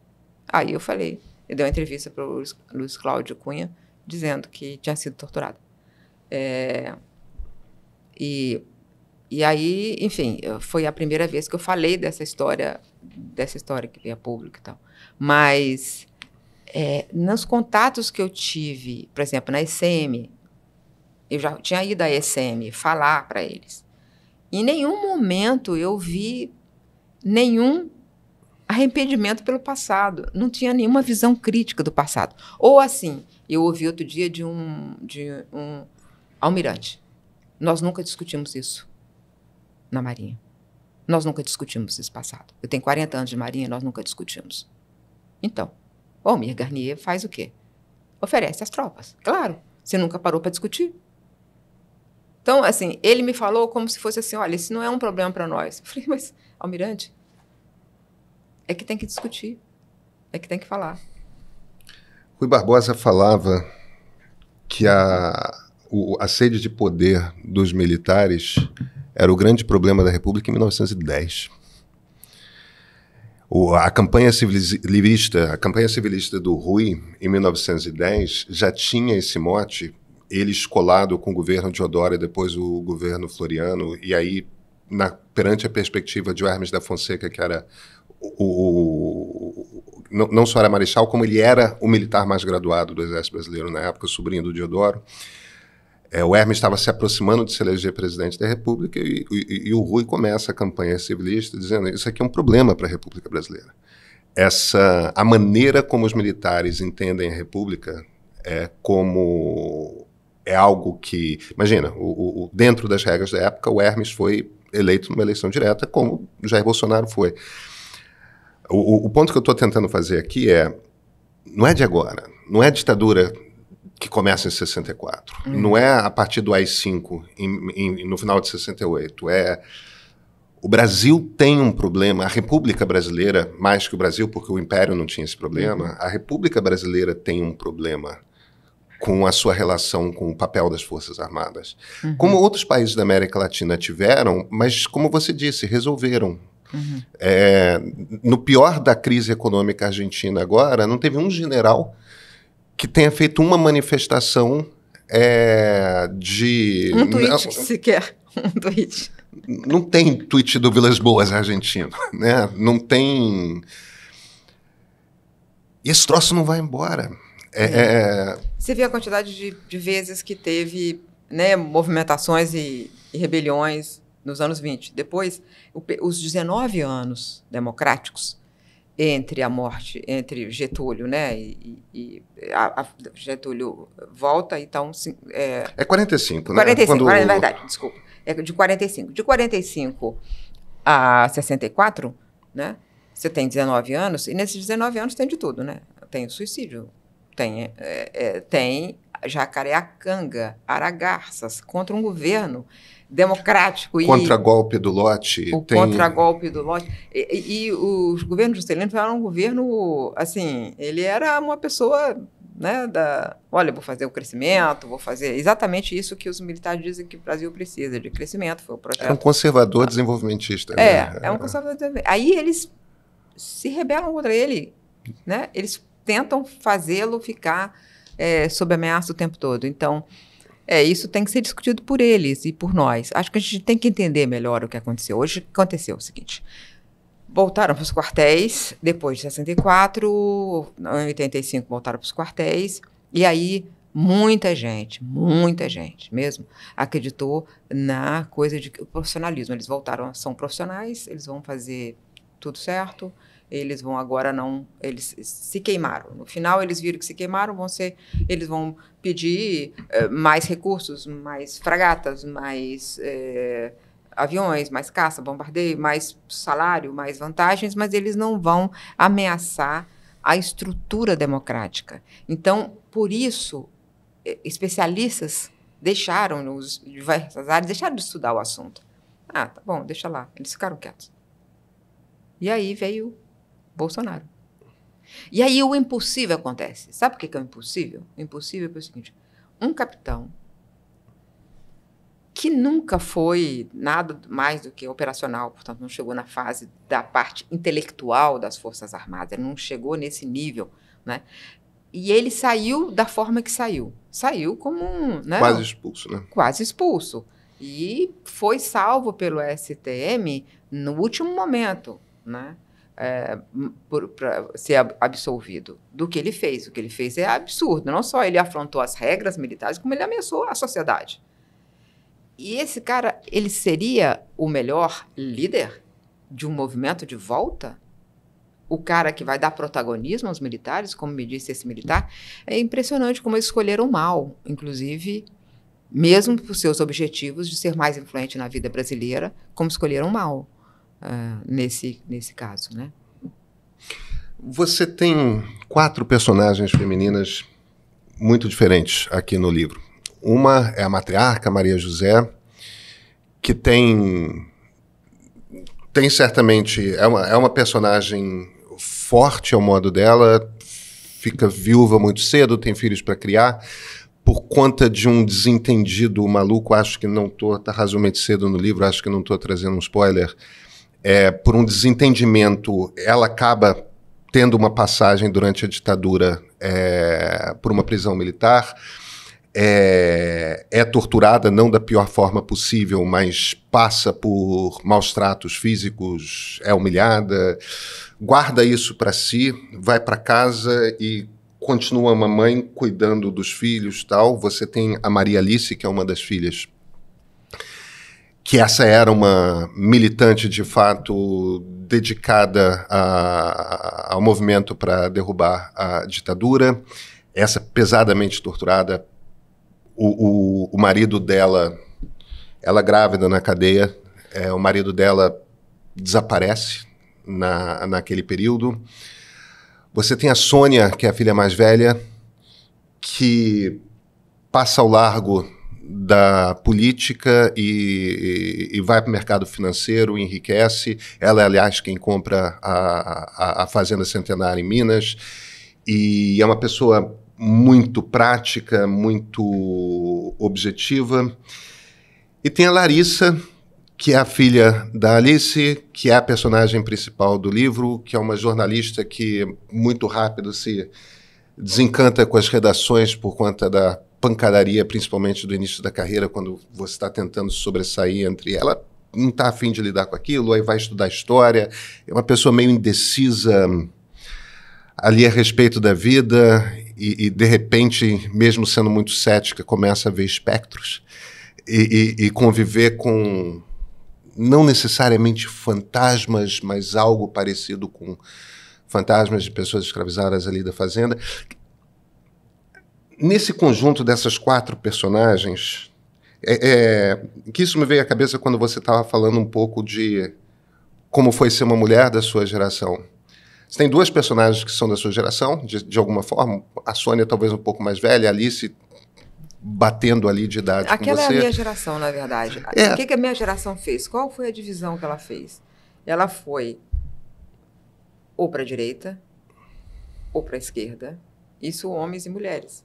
Speaker 2: Aí eu falei, eu dei uma entrevista para o Luiz Cláudio Cunha, dizendo que tinha sido torturado. É, e, e aí, enfim, foi a primeira vez que eu falei dessa história dessa história que veio a é público e tal. Mas é, nos contatos que eu tive, por exemplo, na ECM, eu já tinha ido à ECM falar para eles. Em nenhum momento eu vi nenhum arrependimento pelo passado. Não tinha nenhuma visão crítica do passado. Ou assim, eu ouvi outro dia de um, de um almirante. Nós nunca discutimos isso na Marinha. Nós nunca discutimos esse passado. Eu tenho 40 anos de marinha, nós nunca discutimos. Então, Almir Garnier faz o quê? Oferece as tropas. Claro, você nunca parou para discutir. Então, assim, ele me falou como se fosse assim: olha, isso não é um problema para nós. Eu falei, mas, almirante, é que tem que discutir, é que tem que falar.
Speaker 1: Rui Barbosa falava que a, o, a sede de poder dos militares era o grande problema da República em 1910. O, a campanha civilista, a campanha civilista do Rui em 1910 já tinha esse mote, Ele colado com o governo de e depois o governo Floriano e aí na, perante a perspectiva de Hermes da Fonseca, que era o, o não, não só era marechal, como ele era o militar mais graduado do Exército Brasileiro na época, sobrinho do Diodoro. É, o Hermes estava se aproximando de se eleger presidente da República e, e, e, o Rui começa a campanha civilista dizendo isso aqui é um problema para a República Brasileira. Essa, a maneira como os militares entendem a República é como é algo que... Imagina, o, o dentro das regras da época, o Hermes foi eleito numa eleição direta, como Jair Bolsonaro foi. O, o ponto que eu estou tentando fazer aqui é, não é de agora, não é ditadura que começa em 64. Uhum. Não é a partir do AI-5, no final de 68. É, o Brasil tem um problema, a República Brasileira, mais que o Brasil, porque o Império não tinha esse problema, uhum. a República Brasileira tem um problema com a sua relação com o papel das Forças Armadas. Uhum. Como outros países da América Latina tiveram, mas como você disse, resolveram. Uhum. É, no pior da crise econômica argentina agora, não teve um general que tenha feito uma manifestação é, de. Um tweet não, sequer. Um tweet. Não tem tweet do Vilas Boas argentino, né? Não tem. E esse troço não vai embora. É, é. é
Speaker 2: Você viu a quantidade de, de, vezes que teve né, movimentações e, e rebeliões nos anos 20. Depois, o, os 19 anos democráticos entre a morte, entre Getúlio, né? E, e a, a Getúlio volta, então. É, é
Speaker 1: 45, né? 45, Quando... é verdade,
Speaker 2: desculpa. É de 45. De 45 a 64, né? Você tem 19 anos, e nesses 19 anos tem de tudo, né? Tem o suicídio, tem, é, é, tem Jacareacanga, Aragarças, contra um governo democrático. Contra-golpe
Speaker 1: do lote. O tem...
Speaker 2: golpe do lote. E, e, e os governos Juscelino eram um governo, assim, ele era uma pessoa, né, da... Olha, vou fazer o crescimento, vou fazer exatamente isso que os militares dizem que o Brasil precisa, de crescimento. Foi o projeto. É um conservador ah.
Speaker 1: desenvolvimentista. Né? É, né? é um
Speaker 2: conservador Aí eles se rebelam contra ele, né? Eles tentam fazê-lo ficar é, sob ameaça o tempo todo. Então, é, isso tem que ser discutido por eles e por nós. Acho que a gente tem que entender melhor o que aconteceu. Hoje aconteceu é o seguinte: voltaram para os quartéis, depois de 64, em 85 voltaram para os quartéis, e aí muita gente, muita gente mesmo, acreditou na coisa de profissionalismo. Eles voltaram, são profissionais, eles vão fazer tudo certo eles vão agora não, eles se queimaram. No final eles viram que se queimaram, vão ser, eles vão pedir é, mais recursos, mais fragatas, mais é, aviões, mais caça, bombardeio, mais salário, mais vantagens, mas eles não vão ameaçar a estrutura democrática. Então, por isso, eh, especialistas deixaram os diversas áreas, deixaram de estudar o assunto. Ah, tá bom, deixa lá. Eles ficaram quietos. E aí veio Bolsonaro. E aí o impossível acontece. Sabe o que é o impossível? O impossível é o seguinte: um capitão que nunca foi nada mais do que operacional, portanto, não chegou na fase da parte intelectual das Forças Armadas, ele não chegou nesse nível, né? E ele saiu da forma que saiu. Saiu como um. Né? Quase
Speaker 1: expulso, né?
Speaker 2: Quase expulso. E foi salvo pelo STM no último momento, né? é, ser absolvido do que ele fez. O que ele fez é absurdo. Não só ele afrontou as regras militares, como ele ameaçou a sociedade. E esse cara, ele seria o melhor líder de um movimento de volta? O cara que vai dar protagonismo aos militares, como me disse esse militar, é impressionante como eles escolheram mal, inclusive, mesmo por seus objetivos de ser mais influente na vida brasileira, como escolheram mal. Ah, nesse, nesse caso, né?
Speaker 1: Você tem quatro personagens femininas muito diferentes aqui no livro. Uma é a matriarca Maria José, que tem tem certamente é uma, é uma personagem forte ao modo dela, fica viúva muito cedo, tem filhos para criar, por conta de um desentendido maluco, acho que não estou, está razoavelmente cedo no livro, acho que não estou trazendo um spoiler, é, por um desentendimento, ela acaba tendo uma passagem durante a ditadura é, por uma prisão militar. É, é, torturada, não da pior forma possível, mas passa por maus tratos físicos, é humilhada, guarda isso para si, vai para casa e continua a mamãe cuidando dos filhos tal. Você tem a Maria Alice, que é uma das filhas que essa era uma militante de fato dedicada a, ao movimento para derrubar a ditadura, essa pesadamente torturada, o, o, o, marido dela, ela grávida na cadeia, é, o marido dela desaparece na, naquele período. Você tem a Sônia, que é a filha mais velha, que passa ao largo da política e, e, e vai para o mercado financeiro, enriquece. Ela é, aliás, quem compra a, a, a Fazenda Centenária em Minas. E é uma pessoa muito prática, muito objetiva. E tem a Larissa, que é a filha da Alice, que é a personagem principal do livro, que é uma jornalista que muito rápido se desencanta com as redações por conta da pancadaria, principalmente do início da carreira, quando você está tentando sobressair entre ela, não está afim de lidar com aquilo, aí vai estudar história, é uma pessoa meio indecisa hum, ali a respeito da vida e, e de repente, mesmo sendo muito cética, começa a ver espectros e, e, e conviver com não necessariamente fantasmas, mas algo parecido com fantasmas de pessoas escravizadas ali da fazenda nesse conjunto dessas quatro personagens, é, é, que isso me veio à cabeça quando você estava falando um pouco de como foi ser uma mulher da sua geração. Você tem duas personagens que são da sua geração, de, de alguma forma. A Sônia, talvez um pouco mais velha, a Alice batendo ali de idade Aquela é a minha geração,
Speaker 2: na verdade. É. O que, que a minha geração fez? Qual foi a divisão que ela fez? Ela foi ou para a direita ou para a esquerda. Isso homens e mulheres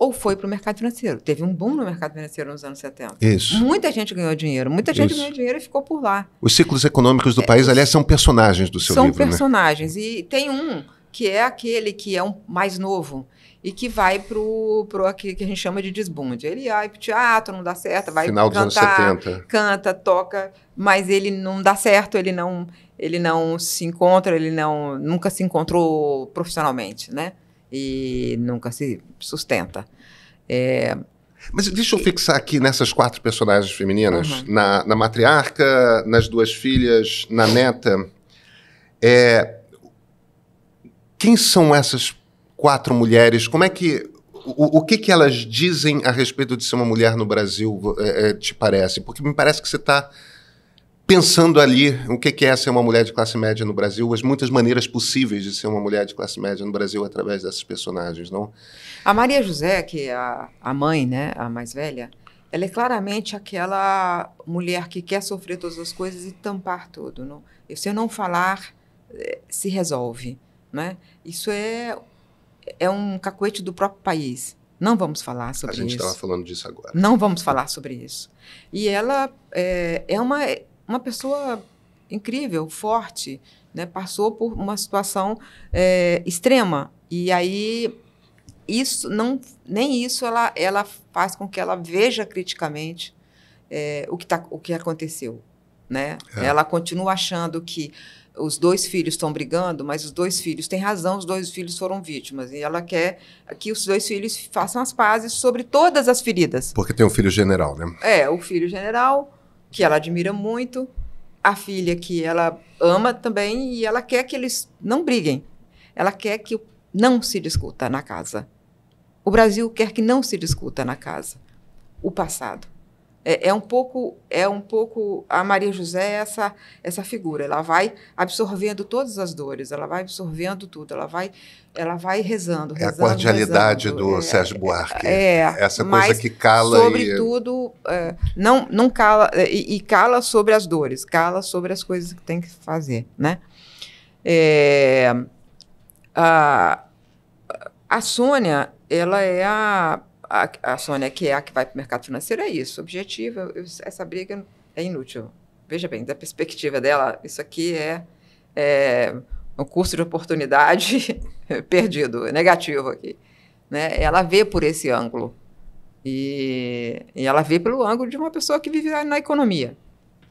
Speaker 2: ou foi para o mercado financeiro. Teve um boom no mercado financeiro nos anos 70. Isso. Muita gente ganhou dinheiro, muita gente Isso. ganhou dinheiro e ficou por lá.
Speaker 1: Os ciclos econômicos do é, país, é, aliás, são personagens do seu são livro. São né?
Speaker 2: personagens. Né? E tem um que é aquele que é um mais novo e que vai pro, pro que a gente chama de desbunde. Ele vai pro teatro, não dá certo, vai Final cantar, canta, toca, mas ele não dá certo, ele não ele não se encontra, ele não nunca se encontrou profissionalmente, né? e nunca se sustenta.
Speaker 1: É... Mas deixa eu fixar aqui nessas quatro personagens femininas, uhum. na, na, matriarca, nas duas filhas, na neta. É... Quem são essas quatro mulheres? Como é que o, o que, que elas dizem a respeito de ser uma mulher no Brasil é, é, te parece? Porque me parece que você está pensando ali o que é ser uma mulher de classe média no Brasil, as muitas maneiras possíveis de ser uma mulher de classe média no Brasil através dessas personagens, não?
Speaker 2: A Maria José, que é a, a mãe, né, a mais velha, ela é claramente aquela mulher que quer sofrer todas as coisas e tampar tudo. Não? E se eu não falar, eh, se resolve. Né? Isso é, é um cacuete do próprio país. Não vamos falar sobre isso. A gente estava
Speaker 1: falando disso agora. Não
Speaker 2: vamos falar sobre isso. E ela é, é uma uma pessoa incrível, forte, né? Passou por uma situação é, extrema e aí isso não nem isso ela ela faz com que ela veja criticamente é, o que tá, o que aconteceu, né? É. Ela continua achando que os dois filhos estão brigando, mas os dois filhos têm razão, os dois filhos foram vítimas. E ela quer que os dois filhos façam as pazes sobre todas as feridas.
Speaker 1: Porque tem um filho general, né?
Speaker 2: É, o filho general, que ela admira muito, a filha que ela ama também, e ela quer que eles não briguem. Ela quer que não se discuta na casa. O Brasil quer que não se discuta na casa o passado. É, é, um pouco é um pouco a Maria José é essa essa figura. Ela vai absorvendo todas as dores, ela vai absorvendo tudo, ela vai ela vai rezando. rezando é a cordialidade
Speaker 1: rezando, do é, Sérgio Buarque. É, é. essa coisa que cala sobretudo
Speaker 2: e... É, não não cala é, e, e, cala sobre as dores, cala sobre as coisas que tem que fazer, né? a a Sônia ela é a a, a Sônia, que é a que vai para o mercado financeiro, é isso. objetivo eu, essa briga é inútil. Veja bem, da perspectiva dela, isso aqui é, é um curso de oportunidade perdido, negativo aqui. Né? Ela vê por esse ângulo. E, e, ela vê pelo ângulo de uma pessoa que vive na economia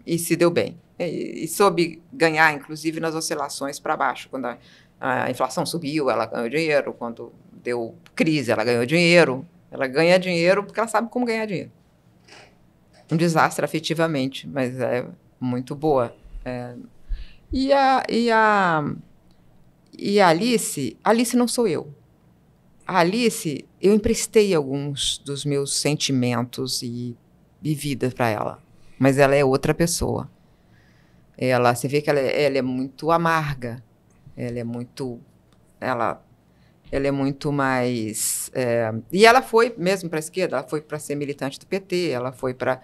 Speaker 2: e se deu bem. E, e soube ganhar, inclusive, nas oscilações para baixo. Quando a, a inflação subiu, ela ganhou dinheiro. Quando deu crise, ela ganhou dinheiro. Ela ganha dinheiro porque ela sabe como ganhar dinheiro. Um desastre afetivamente, mas é muito boa. É. E, a, e, a, e a Alice, Alice não sou eu. A Alice, eu emprestei alguns dos meus sentimentos e, e vida para ela, mas ela é outra pessoa. Ela, você vê que ela, é, ela é muito amarga, ela é muito, ela ela é muito mais. É, e ela foi mesmo para a esquerda, ela foi para ser militante do PT, ela foi para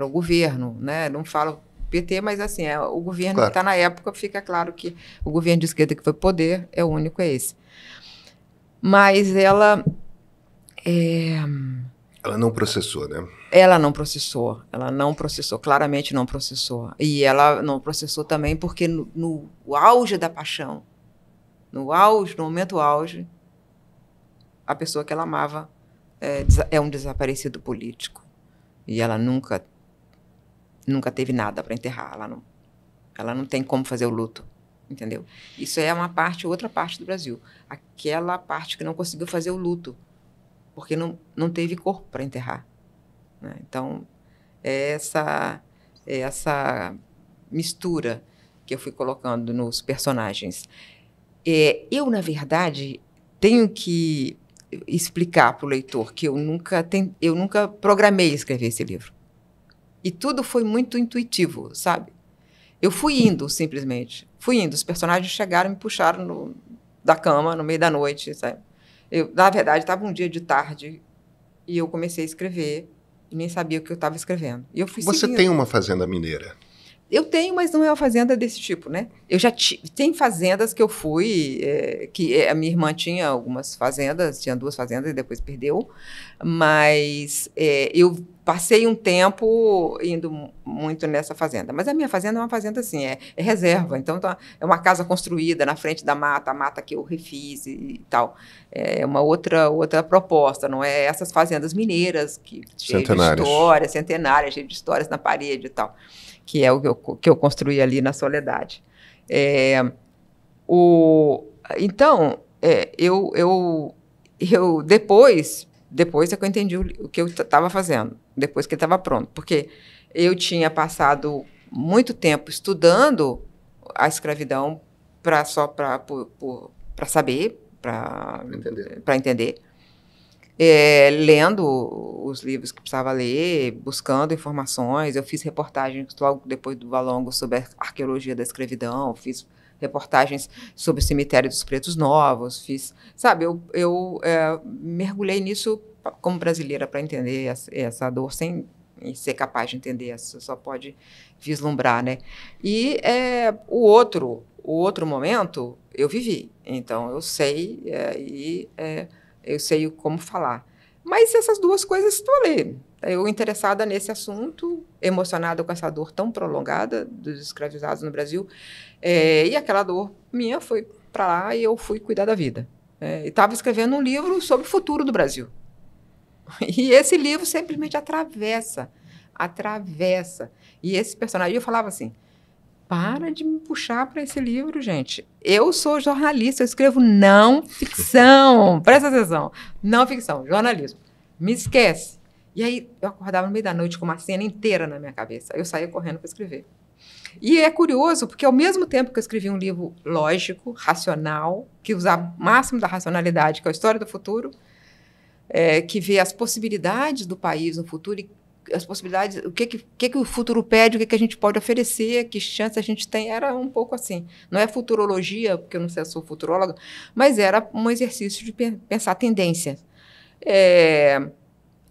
Speaker 2: o governo, né? Não falo PT, mas assim, é, o governo claro. que está na época, fica claro que o governo de esquerda que foi poder é o único, é esse. Mas ela. É,
Speaker 1: ela não processou, né?
Speaker 2: Ela não processou, ela não processou, claramente não processou. E ela não processou também porque no, no auge da paixão no auge, no momento auge, a pessoa que ela amava é, é um desaparecido político. E ela nunca nunca teve nada para enterrar. Ela não, ela não tem como fazer o luto, entendeu? Isso é uma parte, outra parte do Brasil. Aquela parte que não conseguiu fazer o luto, porque não, não teve corpo para enterrar. Né? Então, é essa, é essa mistura que eu fui colocando nos personagens. É, eu, na verdade, tenho que explicar para o leitor que eu nunca, tem, eu nunca programei escrever esse livro. E tudo foi muito intuitivo, sabe? Eu fui indo, simplesmente. Fui indo. Os personagens chegaram e me puxaram no, da cama no meio da noite, sabe? Eu, na verdade, estava um dia de tarde e eu comecei a escrever e nem sabia o que eu estava escrevendo. E
Speaker 1: eu fui Você seguindo. tem uma fazenda mineira?
Speaker 2: Eu tenho, mas não é uma fazenda desse tipo, né? Eu já tive. Tem fazendas que eu fui, é, que é, a minha irmã tinha algumas fazendas, tinha duas fazendas e depois perdeu. Mas é, eu passei um tempo indo muito nessa fazenda. Mas a minha fazenda é uma fazenda assim, é, é reserva. Então tá, é uma casa construída na frente da mata, a mata que eu refiz e, e tal. É uma outra outra proposta, não é essas fazendas mineiras que cheia de história, centenárias, cheia de histórias na parede e tal que é o que eu, que eu construí ali na Soledade. É, o, então, é, eu, eu, eu depois, depois é que eu entendi o, o que eu estava fazendo, depois que estava pronto, porque eu tinha passado muito tempo estudando a escravidão para só para para saber para entender é, lendo os livros que precisava ler, buscando informações. Eu fiz reportagens logo depois do Valongo sobre a arqueologia da escravidão, fiz reportagens sobre o cemitério dos pretos novos, fiz, sabe, eu, eu é, mergulhei nisso como brasileira para entender essa, essa dor sem ser capaz de entender, você só pode vislumbrar, né? E é, o outro, o outro momento eu vivi, então eu sei é, e é, eu sei como falar. Mas essas duas coisas estou ali. Eu interessada nesse assunto, emocionada com essa dor tão prolongada dos escravizados no Brasil. É, e aquela dor minha foi para lá e eu fui cuidar da vida. É, né. estava escrevendo um livro sobre o futuro do Brasil. E esse livro simplesmente atravessa, atravessa. E esse personagem, eu falava assim, para de me puxar para esse livro, gente. Eu sou jornalista, eu escrevo não ficção. Presta atenção. Não ficção, jornalismo. Me esquece. E aí eu acordava no meio da noite com uma cena inteira na minha cabeça. Eu saía correndo para escrever. E é curioso, porque ao mesmo tempo que eu escrevi um livro lógico, racional, que usava o máximo da racionalidade, que é a história do futuro, é, que vê as possibilidades do país no futuro e as possibilidades, o que que, que, que o futuro pede, o que, que a gente pode oferecer, que chance a gente tem, era um pouco assim. Não é futurologia, porque eu não sei se sou futuróloga, mas era um exercício de pensar tendência. É,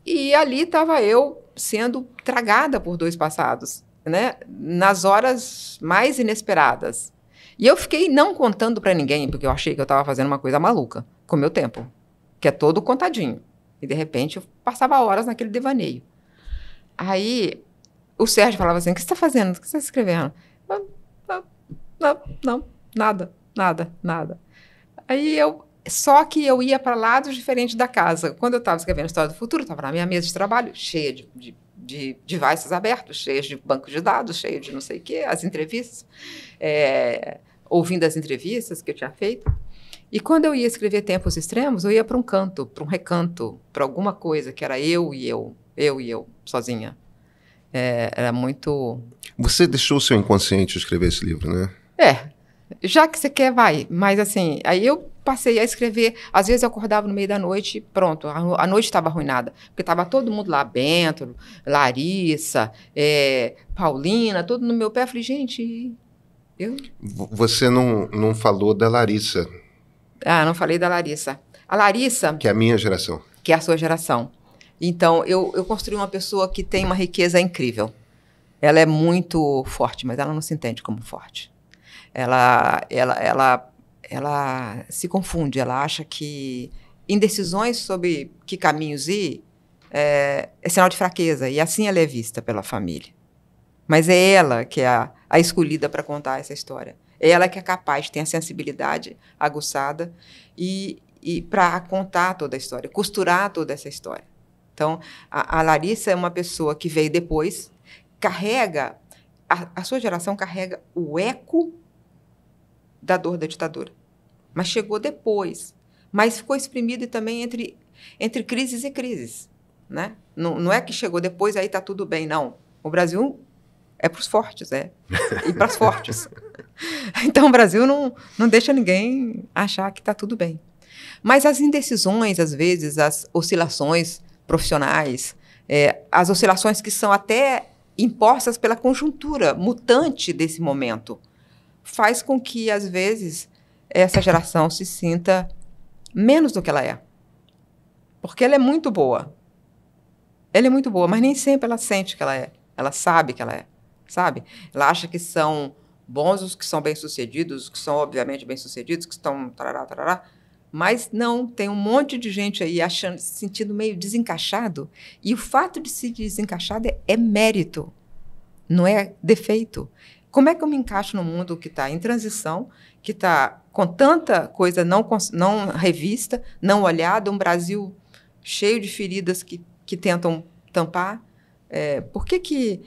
Speaker 2: e ali estava eu sendo tragada por dois passados, né? Nas horas mais inesperadas. E eu fiquei não contando para ninguém, porque eu achei que eu estava fazendo uma coisa maluca com o meu tempo, que é todo contadinho. E de repente eu passava horas naquele devaneio. Aí o Sérgio falava assim: o que você está fazendo? O que você está escrevendo? Não, não, não, não, nada, nada, nada. Aí eu. Só que eu ia para lados diferentes da casa. Quando eu estava escrevendo História do Futuro, estava na minha mesa de trabalho, cheia de, de, de devices abertos, cheia de banco de dados, cheia de não sei o quê, as entrevistas, é, ouvindo as entrevistas que eu tinha feito. E quando eu ia escrever Tempos Extremos, eu ia para um canto, para um recanto, para alguma coisa que era eu e eu, eu e eu sozinha. É, era muito.
Speaker 1: Você deixou o seu inconsciente escrever esse livro, né?
Speaker 2: É. Já que você quer, vai. Mas assim, aí eu passei a escrever. Às vezes eu acordava no meio da noite, pronto, a, a noite estava arruinada. Porque estava todo mundo lá, Bento, Larissa, é, Paulina, todo no meu pé. Eu falei, gente, eu.
Speaker 1: Você não, não falou da Larissa.
Speaker 2: Ah, não falei da Larissa. A Larissa.
Speaker 1: Que é a minha geração.
Speaker 2: Que é a sua geração. Então, eu, eu construí uma pessoa que tem uma riqueza incrível. Ela é muito forte, mas ela não se entende como forte. Ela, ela, ela, ela se confunde, ela acha que indecisões sobre que caminhos ir é, é sinal de fraqueza, e assim ela é vista pela família. Mas é ela que é a, a escolhida para contar essa história. É ela que é capaz, tem a sensibilidade aguçada e, e para contar toda a história, costurar toda essa história. Então, a, a Larissa é uma pessoa que veio depois, carrega, a, a sua geração carrega o eco da dor da ditadura. Mas chegou depois. Mas ficou exprimido também entre, entre crises e crises. Né? Não, não é que chegou depois, aí está tudo bem, não. O Brasil é para os fortes, é. E para as fortes. Então, o Brasil não, não deixa ninguém achar que está tudo bem. Mas as indecisões, às vezes, as oscilações profissionais, é, as oscilações que são até impostas pela conjuntura mutante desse momento, faz com que, às vezes, essa geração se sinta menos do que ela é. Porque ela é muito boa. Ela é muito boa, mas nem sempre ela sente que ela é. Ela sabe que ela é, sabe? Ela acha que são bons os que são bem-sucedidos, os que são obviamente bem-sucedidos, que estão tarará, tarará, mas não, tem um monte de gente aí achando, se sentindo meio desencaixado. E o fato de se desencaixado é, é mérito, não é defeito. Como é que eu me encaixo no mundo que está em transição, que está com tanta coisa não, não revista, não olhada, um Brasil cheio de feridas que, que tentam tampar? É, por que que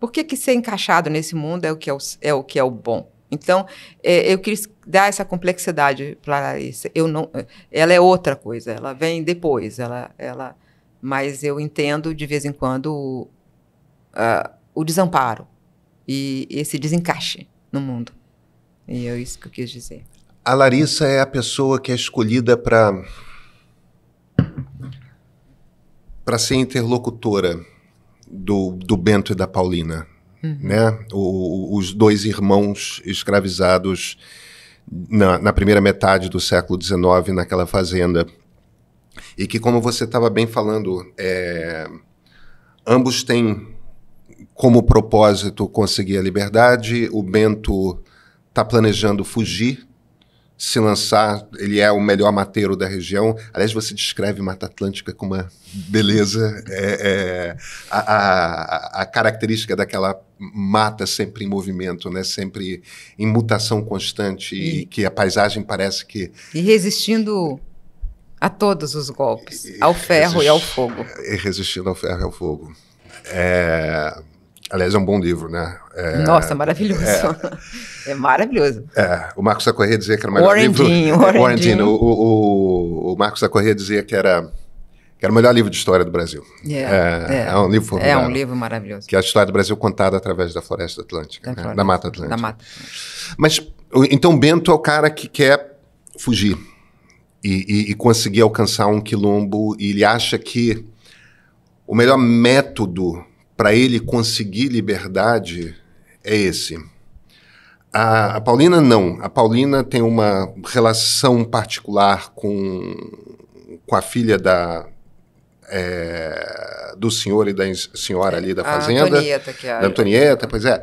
Speaker 2: por que, que ser encaixado nesse mundo é o que é o, é o, que é o bom? Então, é, eu quis dá essa complexidade para Larissa. Eu não, ela é outra coisa, ela vem depois, ela, ela, mas eu entendo de vez em quando o, uh, ah, o desamparo e esse desencaixe no mundo. E é isso que eu quis dizer.
Speaker 1: A Larissa é a pessoa que é escolhida para para ser interlocutora do, do Bento e da Paulina, uhum. né? O, os dois irmãos escravizados na, na primeira metade do século XIX naquela fazenda. E que, como você estava bem falando, é, ambos têm como propósito conseguir a liberdade. O Bento está planejando fugir se lançar. Ele é o melhor mateiro da região. Aliás, você descreve Mata Atlântica com uma beleza. É, é, a, a, a, característica daquela mata sempre em movimento, né? sempre em mutação constante e, e que a paisagem parece que. E
Speaker 2: resistindo a todos os golpes, ao ferro e ao
Speaker 1: fogo. e Resistindo ao ferro e ao fogo. É Aliás, é um bom livro, né? É, Nossa, maravilhoso.
Speaker 2: É, é maravilhoso.
Speaker 1: É, o Marcos da Corrêa dizia que era o melhor Warren livro. Dean, é, Warren, Warren Dean. Dean. O, o, o, Marcos da Corrêa dizia que era, que era o melhor livro de história do Brasil. Yeah, é é, é, é, um livro formidável. É um livro maravilhoso. Que é a história do Brasil contada através da floresta atlântica, da, né? floresta, da Mata Atlântica. Da Mata. Mas, então, Bento é o cara que quer fugir e, e, e conseguir alcançar um quilombo e ele acha que o melhor método para ele conseguir liberdade é esse. A, a, Paulina não. A Paulina tem uma relação particular com, com a filha da, é, do senhor e da senhora ali da fazenda. Antonieta, que é a... Da Antonieta, pois é.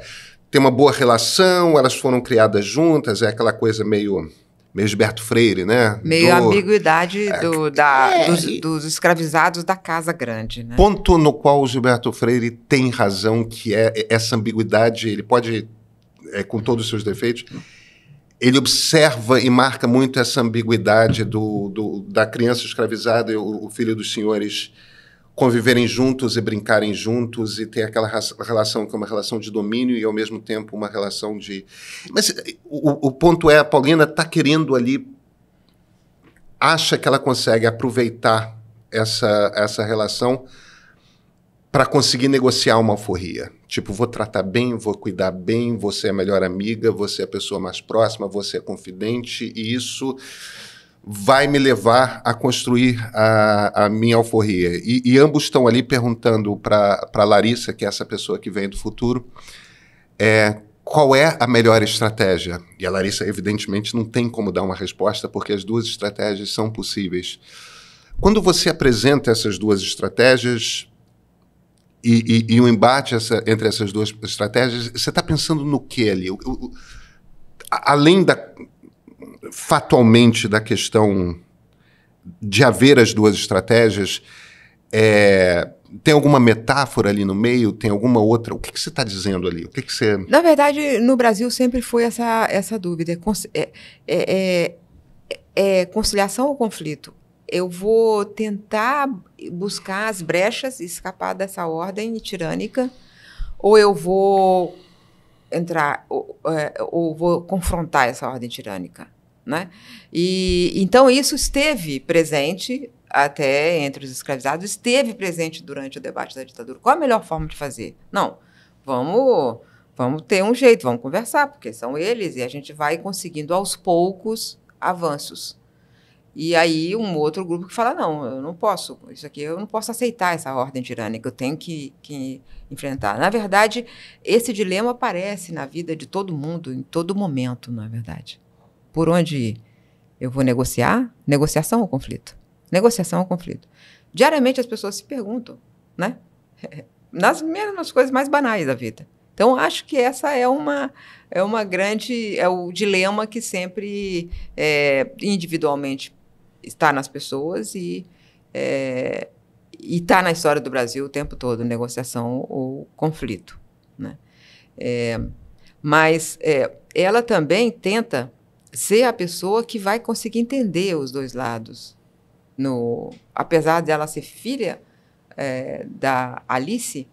Speaker 1: Tem uma boa relação, elas foram criadas juntas, é aquela coisa meio meio Gilberto Freire, né? Meio do,
Speaker 2: ambiguidade é, do, da, é, dos, dos, escravizados da Casa Grande, né?
Speaker 1: Ponto no qual o Gilberto Freire tem razão, que é essa ambiguidade, ele pode, é, com todos os seus defeitos, ele observa e marca muito essa ambiguidade do, do da criança escravizada, o, o filho dos senhores conviverem juntos e brincarem juntos e ter aquela relação que é uma relação de domínio e ao mesmo tempo uma relação de. Mas o, o ponto é a Paulina está querendo ali, acha que ela consegue aproveitar essa essa relação para conseguir negociar uma alforria. Tipo, vou tratar bem, vou cuidar bem, você é a melhor amiga, você é a pessoa mais próxima, você é confidente, e isso vai me levar a construir a, a minha alforria. E, e, ambos estão ali perguntando para Larissa, que é essa pessoa que vem do futuro, é, qual é a melhor estratégia? E a Larissa, evidentemente, não tem como dar uma resposta, porque as duas estratégias são possíveis. Quando você apresenta essas duas estratégias e, e, e embate essa, entre essas duas estratégias, você está pensando no que ali? O, o, além da fatalmente da questão de haver as duas estratégias, é, tem alguma metáfora ali no meio? Tem alguma outra? O que, que você está dizendo ali? O que, que, você...
Speaker 2: Na verdade, no Brasil sempre foi essa, essa dúvida. É é, é, é, é, conciliação ou conflito? Eu vou tentar buscar as brechas, escapar dessa ordem tirânica, ou eu vou entrar, ou, é, ou vou confrontar essa ordem tirânica? Né? E então isso esteve presente até entre os escravizados, esteve presente durante o debate da ditadura. Qual a melhor forma de fazer? Não, vamos vamos ter um jeito, vamos conversar, porque são eles e a gente vai conseguindo aos poucos avanços. E aí um outro grupo que fala não, eu não posso, isso aqui eu não posso aceitar essa ordem tirânica, eu tenho que, que enfrentar. Na verdade, esse dilema aparece na vida de todo mundo em todo momento, na verdade. Por onde eu vou negociar? Negociação ou conflito? Negociação ou conflito? Diariamente as pessoas se perguntam, né? Nas mesmas coisas mais banais da vida. Então, acho que essa é uma, é uma grande. é o dilema que sempre é, individualmente está nas pessoas e é, está na história do Brasil o tempo todo negociação ou conflito. Né? É, mas é, ela também tenta ser a pessoa que vai conseguir entender os dois lados. No, apesar dela ser filha é, da Alice,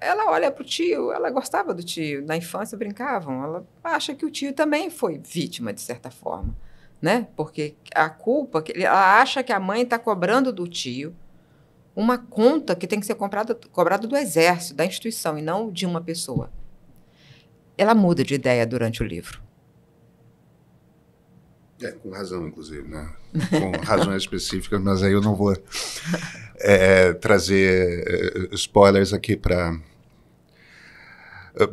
Speaker 2: ela olha para o tio, ela gostava do tio, na infância brincavam, ela acha que o tio também foi vítima, de certa forma, né? Porque a culpa, ela acha que a mãe está cobrando do tio uma conta que tem que ser cobrada do exército, da instituição, e não de uma pessoa. Ela muda de ideia durante o livro.
Speaker 1: É, com razão, inclusive, né? com razões específicas, mas aí eu não vou é, é trazer é, spoilers aqui para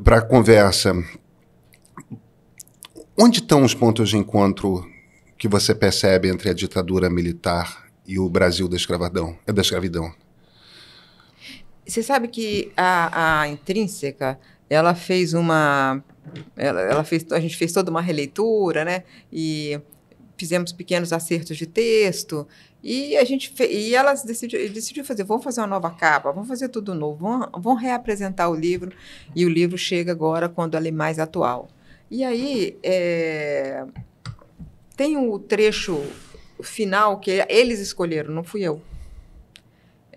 Speaker 1: para conversa. Onde estão os pontos de encontro que você percebe entre a ditadura militar e o Brasil da escravidão? É da escravidão.
Speaker 2: Você sabe que a, a intrínseca ela fez uma ela, ela, fez, a gente fez toda uma releitura, né? E fizemos pequenos acertos de texto e a gente e elas decidiu, decidiu fazer, vamos fazer uma nova capa, vamos fazer tudo novo, vamos, vamos reapresentar o livro e o livro chega agora quando ele é mais atual. E aí é, tem o trecho final que eles escolheram, não fui eu.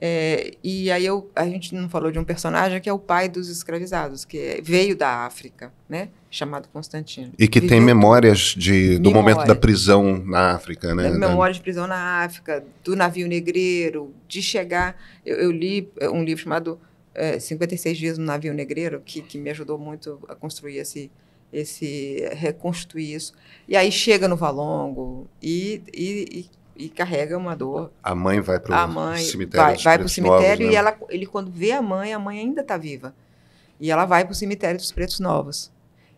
Speaker 2: É, e aí eu, a gente não falou de um personagem que é o pai dos escravizados, que é, veio da África, né? chamado Constantino. E que Viveu tem memórias
Speaker 1: de, do memórias. momento da prisão na África, né? Memórias
Speaker 2: de prisão na África, do navio negreiro, de chegar. Eu, eu li eh, um livro chamado é, eh, 56 Dias no Navio Negreiro, que, que me ajudou muito a construir esse, esse eh, reconstruir isso. E aí chega no Valongo e, e, e, e carrega uma dor.
Speaker 1: A mãe vai para o cemitério. Vai, vai para o cemitério novos, e né? ela,
Speaker 2: ele, quando vê a mãe, a mãe ainda está viva. E ela vai para o cemitério dos Pretos Novos.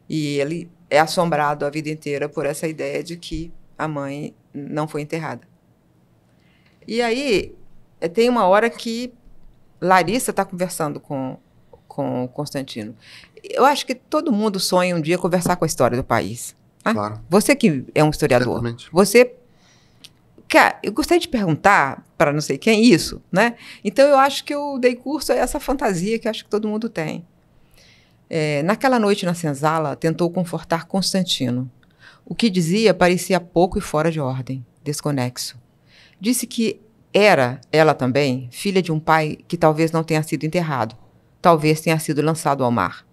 Speaker 2: E ele é assombrado a vida inteira por essa ideia de que a mãe não foi enterrada. E aí eh, tem uma hora que Larissa está conversando com, com Constantino. Eu acho que todo mundo sonha um dia conversar com a história do país. Né? Claro. Você que é um historiador, Exatamente. você Cara, ah, eu gostaria de perguntar para não sei quem isso, né? Então eu acho que eu dei curso a é essa fantasia que acho que todo mundo tem. É, naquela noite na senzala, tentou confortar Constantino. O que dizia parecia pouco e fora de ordem, desconexo. Disse que era, ela também, filha de um pai que talvez não tenha sido enterrado, talvez tenha sido lançado ao mar.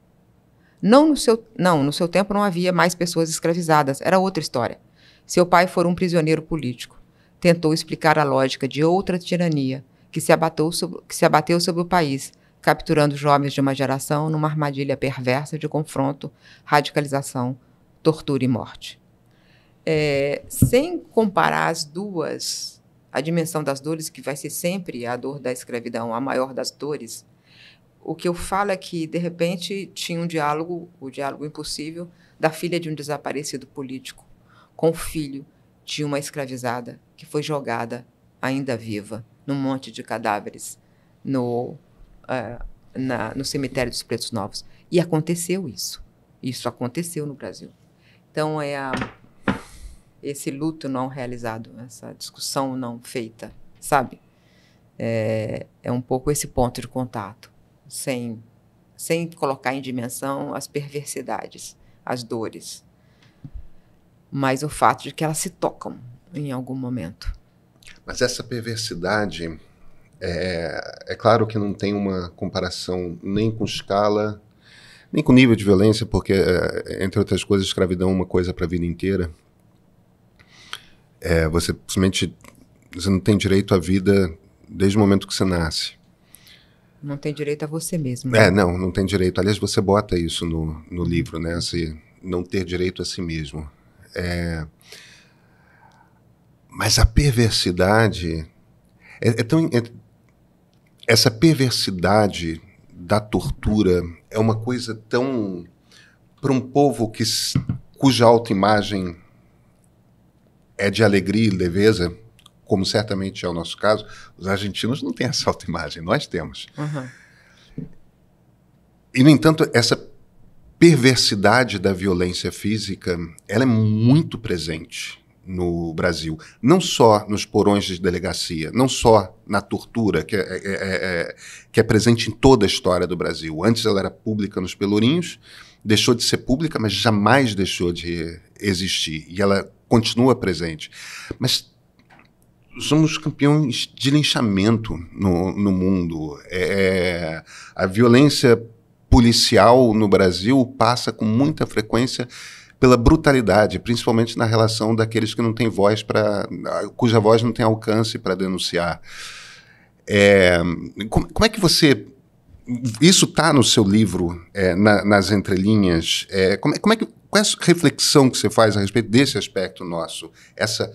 Speaker 2: Não no seu, não, no seu tempo não havia mais pessoas escravizadas, era outra história. Seu pai foi um prisioneiro político. Tentou explicar a lógica de outra tirania que se, abateu sobre, que se abateu sobre o país, capturando jovens de uma geração numa armadilha perversa de confronto, radicalização, tortura e morte. É, sem comparar as duas, a dimensão das dores, que vai ser sempre a dor da escravidão, a maior das dores, o que eu falo é que, de repente, tinha um diálogo, o diálogo impossível, da filha de um desaparecido político com o filho de uma escravizada que foi jogada, ainda viva, num monte de cadáveres no uh, na, no cemitério dos pretos novos. E aconteceu isso. Isso aconteceu no Brasil. Então é a, esse luto não realizado, essa discussão não feita, sabe? É, é um pouco esse ponto de contato, sem, sem colocar em dimensão as perversidades, as dores, mas o fato de que elas se tocam
Speaker 1: em algum momento. Mas essa perversidade é, é claro que não tem uma comparação nem com escala, nem com nível de violência, porque, é, entre outras coisas, escravidão é uma coisa para a vida inteira. É, você simplesmente você não tem direito à vida desde o momento que você nasce.
Speaker 2: Não tem direito a você mesmo. Né? É,
Speaker 1: não, não tem direito. Aliás, você bota isso no, no livro, né? se não ter direito a si mesmo. É... Mas a perversidade é, é tão, é essa perversidade da tortura é uma coisa tão para um povo que cuja autoimagem é de alegria e leveza, como certamente é o nosso caso, os argentinos não têm essa autoimagem, nós temos. Uhum. E no entanto, essa perversidade da violência física, ela é muito presente no Brasil, não só nos porões de delegacia, não só na tortura, que é, é, é, é, que é presente em toda a história do Brasil. Antes ela era pública nos Pelourinhos, deixou de ser pública, mas jamais deixou de existir. E ela continua presente. Mas somos campeões de linchamento no, no mundo. É, é a violência policial no Brasil passa com muita frequência pela brutalidade, principalmente na relação daqueles que não têm voz para. Ah, cuja voz não tem alcance para denunciar. É, como, como, é que você. Isso está no seu livro, é, na, nas entrelinhas. É, como, é, como, é que, qual é a reflexão que você faz a respeito desse aspecto nosso, essa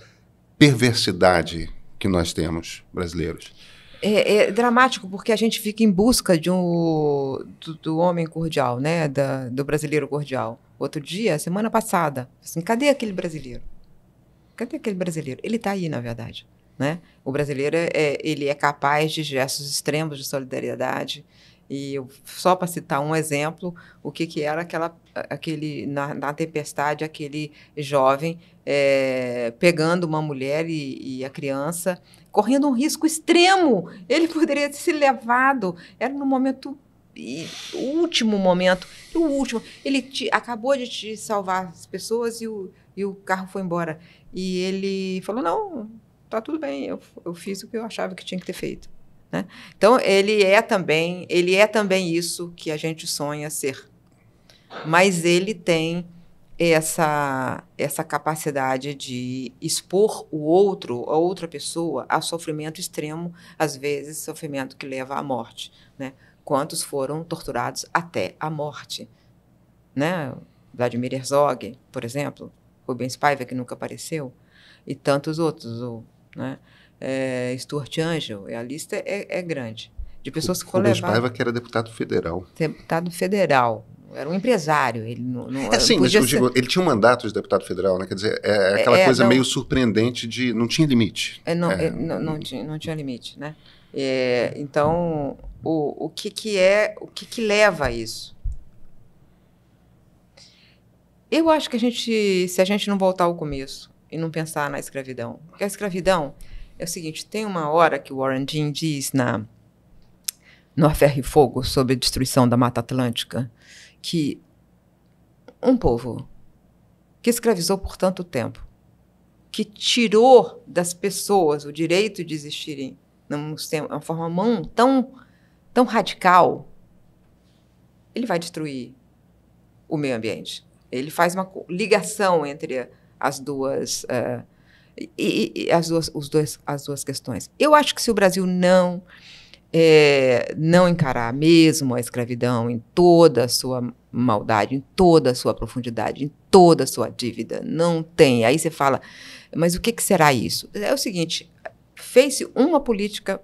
Speaker 1: perversidade que nós temos brasileiros?
Speaker 2: É, é, dramático porque a gente fica em busca de um do, do homem cordial, né, da, do brasileiro cordial outro dia, semana passada. Assim, cadê aquele brasileiro? Cadê aquele brasileiro? Ele está aí, na verdade. Né? O brasileiro é, é, ele é capaz de gestos extremos de solidariedade. E eu, só para citar um exemplo, o que, que era aquela, aquele na, na tempestade, aquele jovem é, pegando uma mulher e, e, a criança, correndo um risco extremo. Ele poderia ter se levado. Era num momento e o último momento, o último, ele te, acabou de te salvar as pessoas e o, e o carro foi embora. E ele falou: não, tá tudo bem, eu, eu fiz o que eu achava que tinha que ter feito. Né? Então ele é também, ele é também isso que a gente sonha ser. Mas ele tem essa essa capacidade de expor o outro, a outra pessoa, a sofrimento extremo, às vezes sofrimento que leva à morte, né? quantos foram torturados até a morte. Né? Vladimir Herzog, por exemplo, Rubens Paiva, que nunca apareceu, e tantos outros, o, né? é, Stuart Angel, a lista é, é grande. De pessoas que foram Rubens levadas. Paiva,
Speaker 1: que era deputado federal.
Speaker 2: Deputado federal, era um empresário. Ele não, não é, sim, mas eu ser... digo,
Speaker 1: ele tinha um mandato de deputado federal, né? Quer dizer, é, é, aquela é, coisa não... meio surpreendente de não tinha limite. É, não, é. É, não, não,
Speaker 2: tinha, não tinha limite, né? então, o, o que, que é, o que, que leva a isso? Eu acho que a gente, se a gente não voltar ao começo e não pensar na escravidão, porque a escravidão é o seguinte, tem uma hora que o Warren Dean diz na no A Ferro e Fogo sobre a destruição da Mata Atlântica que um povo que escravizou por tanto tempo, que tirou das pessoas o direito de existirem numa forma tão tão radical, ele vai destruir o meio ambiente. Ele faz uma ligação entre as duas, uh, e, e, as, duas, os dois, as duas questões. Eu acho que se o Brasil não é, não encarar mesmo a escravidão em toda a sua maldade, em toda a sua profundidade, em toda a sua dívida. Não tem. Aí você fala, mas o que, que será isso? É o seguinte: fez-se uma política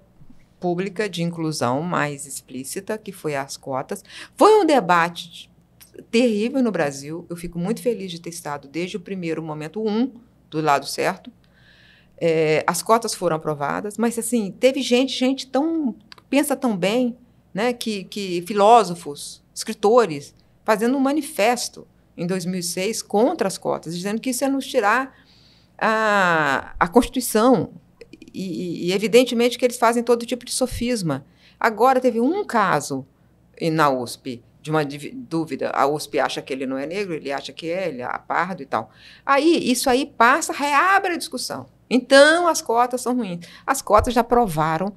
Speaker 2: pública de inclusão mais explícita, que foi as cotas. Foi um debate terrível no Brasil. Eu fico muito feliz de ter estado desde o primeiro momento um do lado certo. É, as cotas foram aprovadas, mas assim teve gente, gente tão pensa tão bem, né, que, que filósofos, escritores, fazendo um manifesto em 2006 contra as cotas, dizendo que isso é nos tirar a, a Constituição, e, e, evidentemente que eles fazem todo tipo de sofisma. Agora teve um caso na USP de uma dúvida. A USP acha que ele não é negro, ele acha que é, ele é pardo e tal. Aí isso aí passa, reabre a discussão. Então as cotas são ruins. As cotas já provaram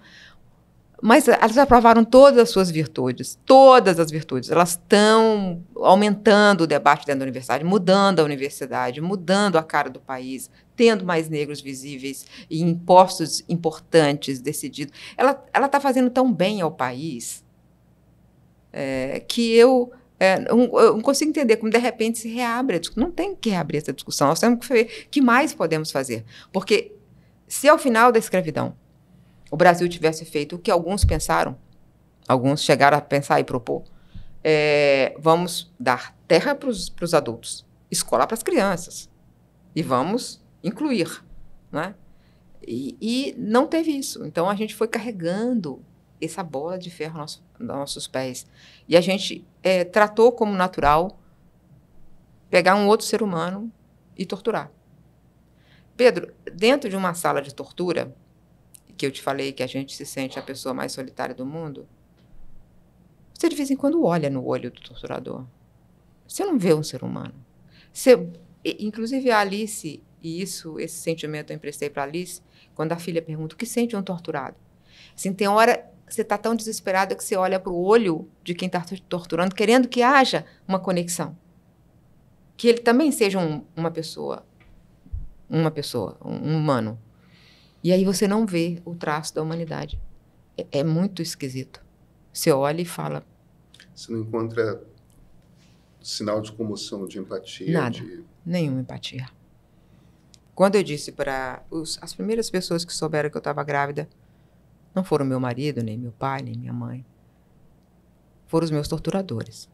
Speaker 2: mas eh, elas aprovaram todas as suas virtudes, todas as virtudes. Elas estão aumentando o debate dentro da universidade, mudando a universidade, mudando a cara do país, tendo mais negros visíveis e impostos importantes decididos. Ela está fazendo tão bem ao país é, que eu, é, não, eu não consigo entender como de repente se reabre. Não tem que reabrir essa discussão. Nós temos que ver o que mais podemos fazer. Porque se ao final da escravidão o Brasil tivesse feito o que alguns pensaram, alguns chegaram a pensar e propor, é, vamos dar terra para os adultos, escola para as crianças e vamos incluir, né? E, e, não teve isso. Então a gente foi carregando essa bola de ferro nos nossos pés e a gente é, tratou como natural pegar um outro ser humano e torturar. Pedro, dentro de uma sala de tortura, que eu te falei que a gente se sente a pessoa mais solitária do mundo, você de vez em quando olha no olho do torturador. Você não vê um ser humano. Você, inclusive a Alice, e isso, esse sentimento eu emprestei para Alice, quando a filha pergunta o que sente um torturado. Assim, tem hora você está tão desesperada que você olha para o olho de quem está torturando, querendo que haja uma conexão. Que ele também seja um, uma pessoa, uma pessoa, um humano. E aí você não vê o traço da humanidade. É, é muito esquisito. Você olha e fala.
Speaker 1: Você não encontra sinal de comoção, de empatia? Nada. De...
Speaker 2: Nenhuma empatia. Quando eu disse para as primeiras pessoas que souberam que eu estava grávida, não foram meu marido, nem meu pai, nem minha mãe. Foram os meus torturadores.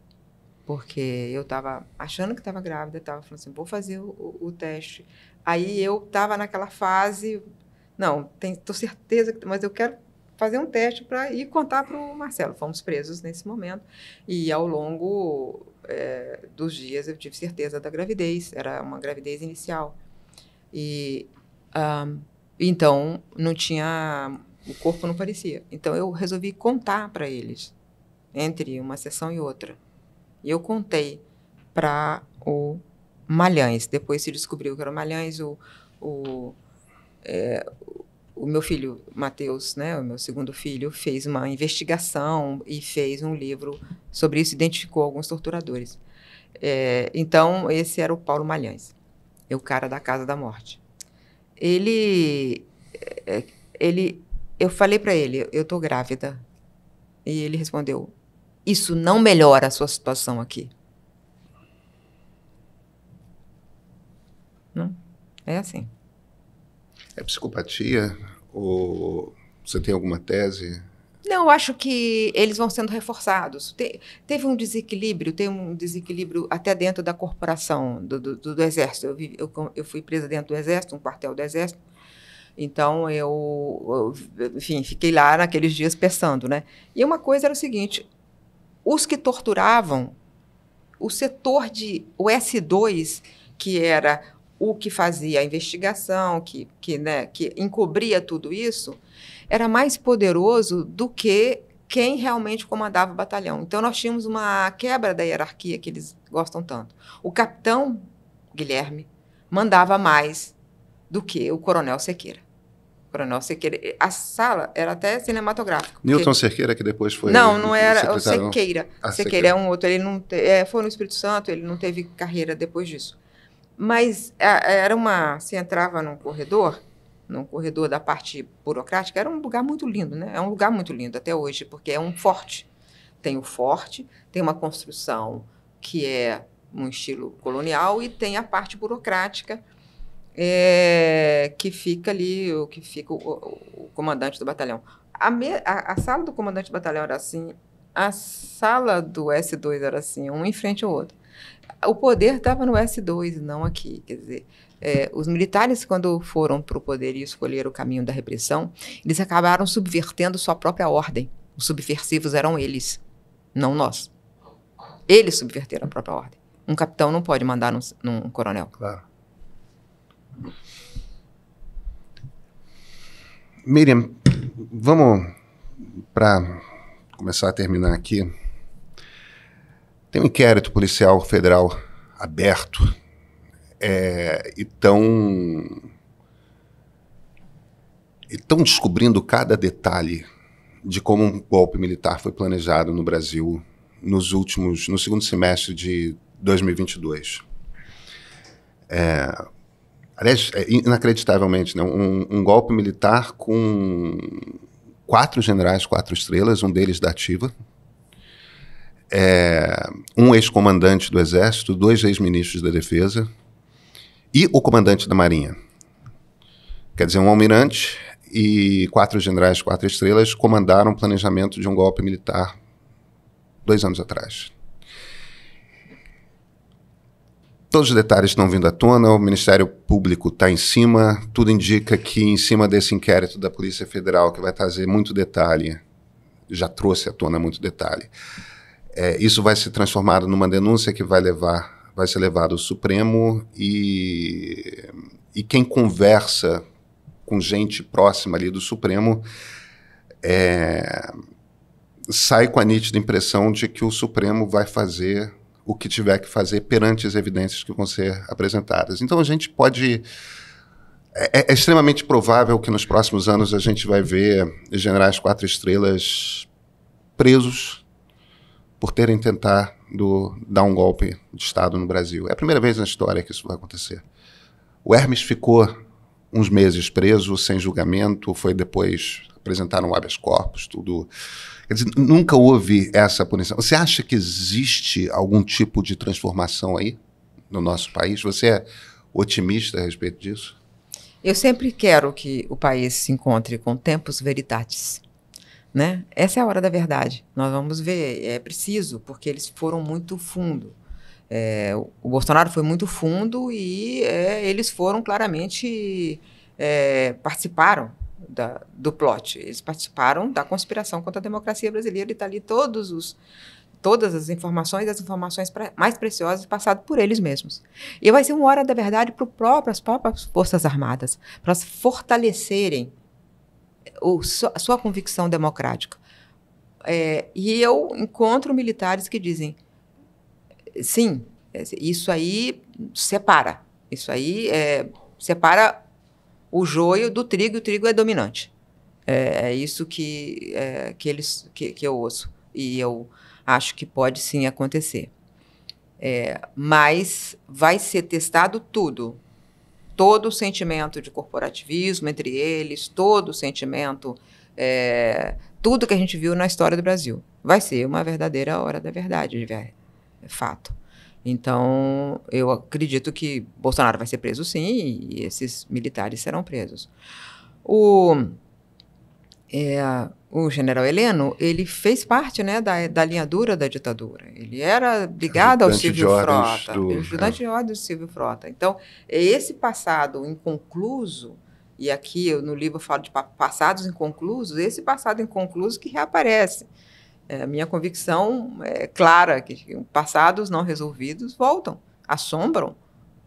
Speaker 2: Porque eu estava achando que estava grávida, estava falando assim, vou fazer o, o, teste. Aí eu estava naquela fase, não, estou certeza, que, mas eu quero fazer um teste para ir contar para o Marcelo. Fomos presos nesse momento. E ao longo é, dos dias eu tive certeza da gravidez, era uma gravidez inicial. E um, então não tinha. O corpo não parecia. Então eu resolvi contar para eles, entre uma sessão e outra. E eu contei para o Malhães. Depois se descobriu que era o Malhães, o, o é, o meu filho Matheus, né, o meu segundo filho, fez uma investigação e fez um livro sobre isso, identificou alguns torturadores. É, então, esse era o Paulo Malhães, é o cara da Casa da Morte. Ele, é, ele, eu falei para ele, eu tô grávida, e ele respondeu, isso não melhora a sua situação aqui.
Speaker 1: Não, é assim. É psicopatia? Ou você tem alguma tese?
Speaker 2: Não, eu acho que eles vão sendo reforçados. Te, teve um desequilíbrio, tem um desequilíbrio até dentro da corporação, do, do, do Exército. Eu, eu, eu, fui presa dentro do Exército, um quartel do Exército. Então, eu, eu, enfim, fiquei lá naqueles dias pensando, né? E uma coisa era o seguinte, os que torturavam, o setor de, o S2, que era o que fazia a investigação, que, que, né, que encobria tudo isso, era mais poderoso do que quem realmente comandava o batalhão. Então, nós tínhamos uma quebra da hierarquia que eles gostam tanto. O capitão Guilherme mandava mais do que o coronel Sequeira. O coronel Sequeira, a sala era até cinematográfica.
Speaker 1: Newton porque... Sequeira, que depois foi. Não, não era o Sequeira. Ah, Sequeira. Sequeira é um
Speaker 2: outro. Ele não te... é, foi no Espírito Santo, ele não teve carreira depois disso. Mas é, é, era uma. Você entrava num corredor, num corredor da parte burocrática, era um lugar muito lindo, né? É um lugar muito lindo até hoje, porque é um forte. Tem o forte, tem uma construção que é um estilo colonial e tem a parte burocrática é, que fica ali, o que fica o, o, o comandante do batalhão. A, me, a, a, sala do comandante do batalhão era assim, a sala do S2 era assim, um em frente ao outro o poder estava no S2, não aqui. Quer dizer, é, os militares, quando foram para o poder e escolheram o caminho da repressão, eles acabaram subvertendo sua própria ordem. Os subversivos eram eles, não nós. Eles subverteram a própria ordem. Um capitão não pode mandar num, num coronel. Claro.
Speaker 1: Miriam, vamos para começar a terminar aqui. Tem um inquérito policial federal aberto é, e tão estão descobrindo cada detalhe de como um golpe militar foi planejado no Brasil nos últimos no segundo semestre de 2022. É, aliás, é inacreditavelmente, né? um, um, golpe militar com quatro generais, quatro estrelas, um deles da ativa, é, um ex-comandante do Exército, dois ex-ministros da Defesa e o comandante da Marinha. Quer dizer, um almirante e quatro generais, quatro estrelas, comandaram o planejamento de um golpe militar dois anos atrás. Todos os detalhes estão vindo à tona, o Ministério Público está em cima, tudo indica que, em cima desse inquérito da Polícia Federal, que vai trazer muito detalhe, já trouxe à tona muito detalhe é, isso vai se transformar numa denúncia que vai levar, vai ser levado ao Supremo e, e quem conversa com gente próxima ali do Supremo é, sai com a nítida impressão de que o Supremo vai fazer o que tiver que fazer perante as evidências que vão ser apresentadas. Então a gente pode é, é, é extremamente provável que nos próximos anos a gente vai ver generais quatro estrelas presos por terem tentado dar um golpe de Estado no Brasil. É a primeira vez na história que isso vai acontecer. O Hermes ficou uns meses preso, sem julgamento, foi depois apresentar um habeas corpus, tudo. Quer dizer, nunca houve essa punição. Você acha que existe algum tipo de transformação aí no nosso país? Você é otimista a respeito disso?
Speaker 2: Eu sempre quero que o país se encontre com tempos veritatis né? Essa é a hora da verdade. Nós vamos ver, é preciso, porque eles foram muito fundo. É, o Bolsonaro foi muito fundo e é, eles foram claramente é, participaram da, do plot. Eles participaram da conspiração contra a democracia brasileira e está ali todos os todas as informações, as informações pra, mais preciosas passadas por eles mesmos. E vai ser uma hora da verdade para as próprias forças armadas, para fortalecerem ou sua, sua convicção democrática. É, e eu encontro militares que dizem: sim, isso aí separa, isso aí é, separa o joio do trigo, e o trigo é dominante. É, é isso que, é, que, eles, que, que eu ouço. E eu acho que pode sim acontecer. É, mas vai ser testado tudo todo o sentimento de corporativismo entre eles, todo o sentimento, é, tudo que a gente viu na história do Brasil. Vai ser uma verdadeira hora da verdade, é fato. Então, eu acredito que Bolsonaro vai ser preso sim, e esses militares serão presos. O é, o general Heleno, ele fez parte né, da, da linha dura da ditadura. Ele era ligado ao Silvio Frota, do, ajudante de ordem do Silvio Frota. Então, é esse passado inconcluso, e aqui eu, no livro eu falo de passados inconclusos, esse passado inconcluso que reaparece. É, minha convicção é clara que passados não resolvidos voltam, assombram,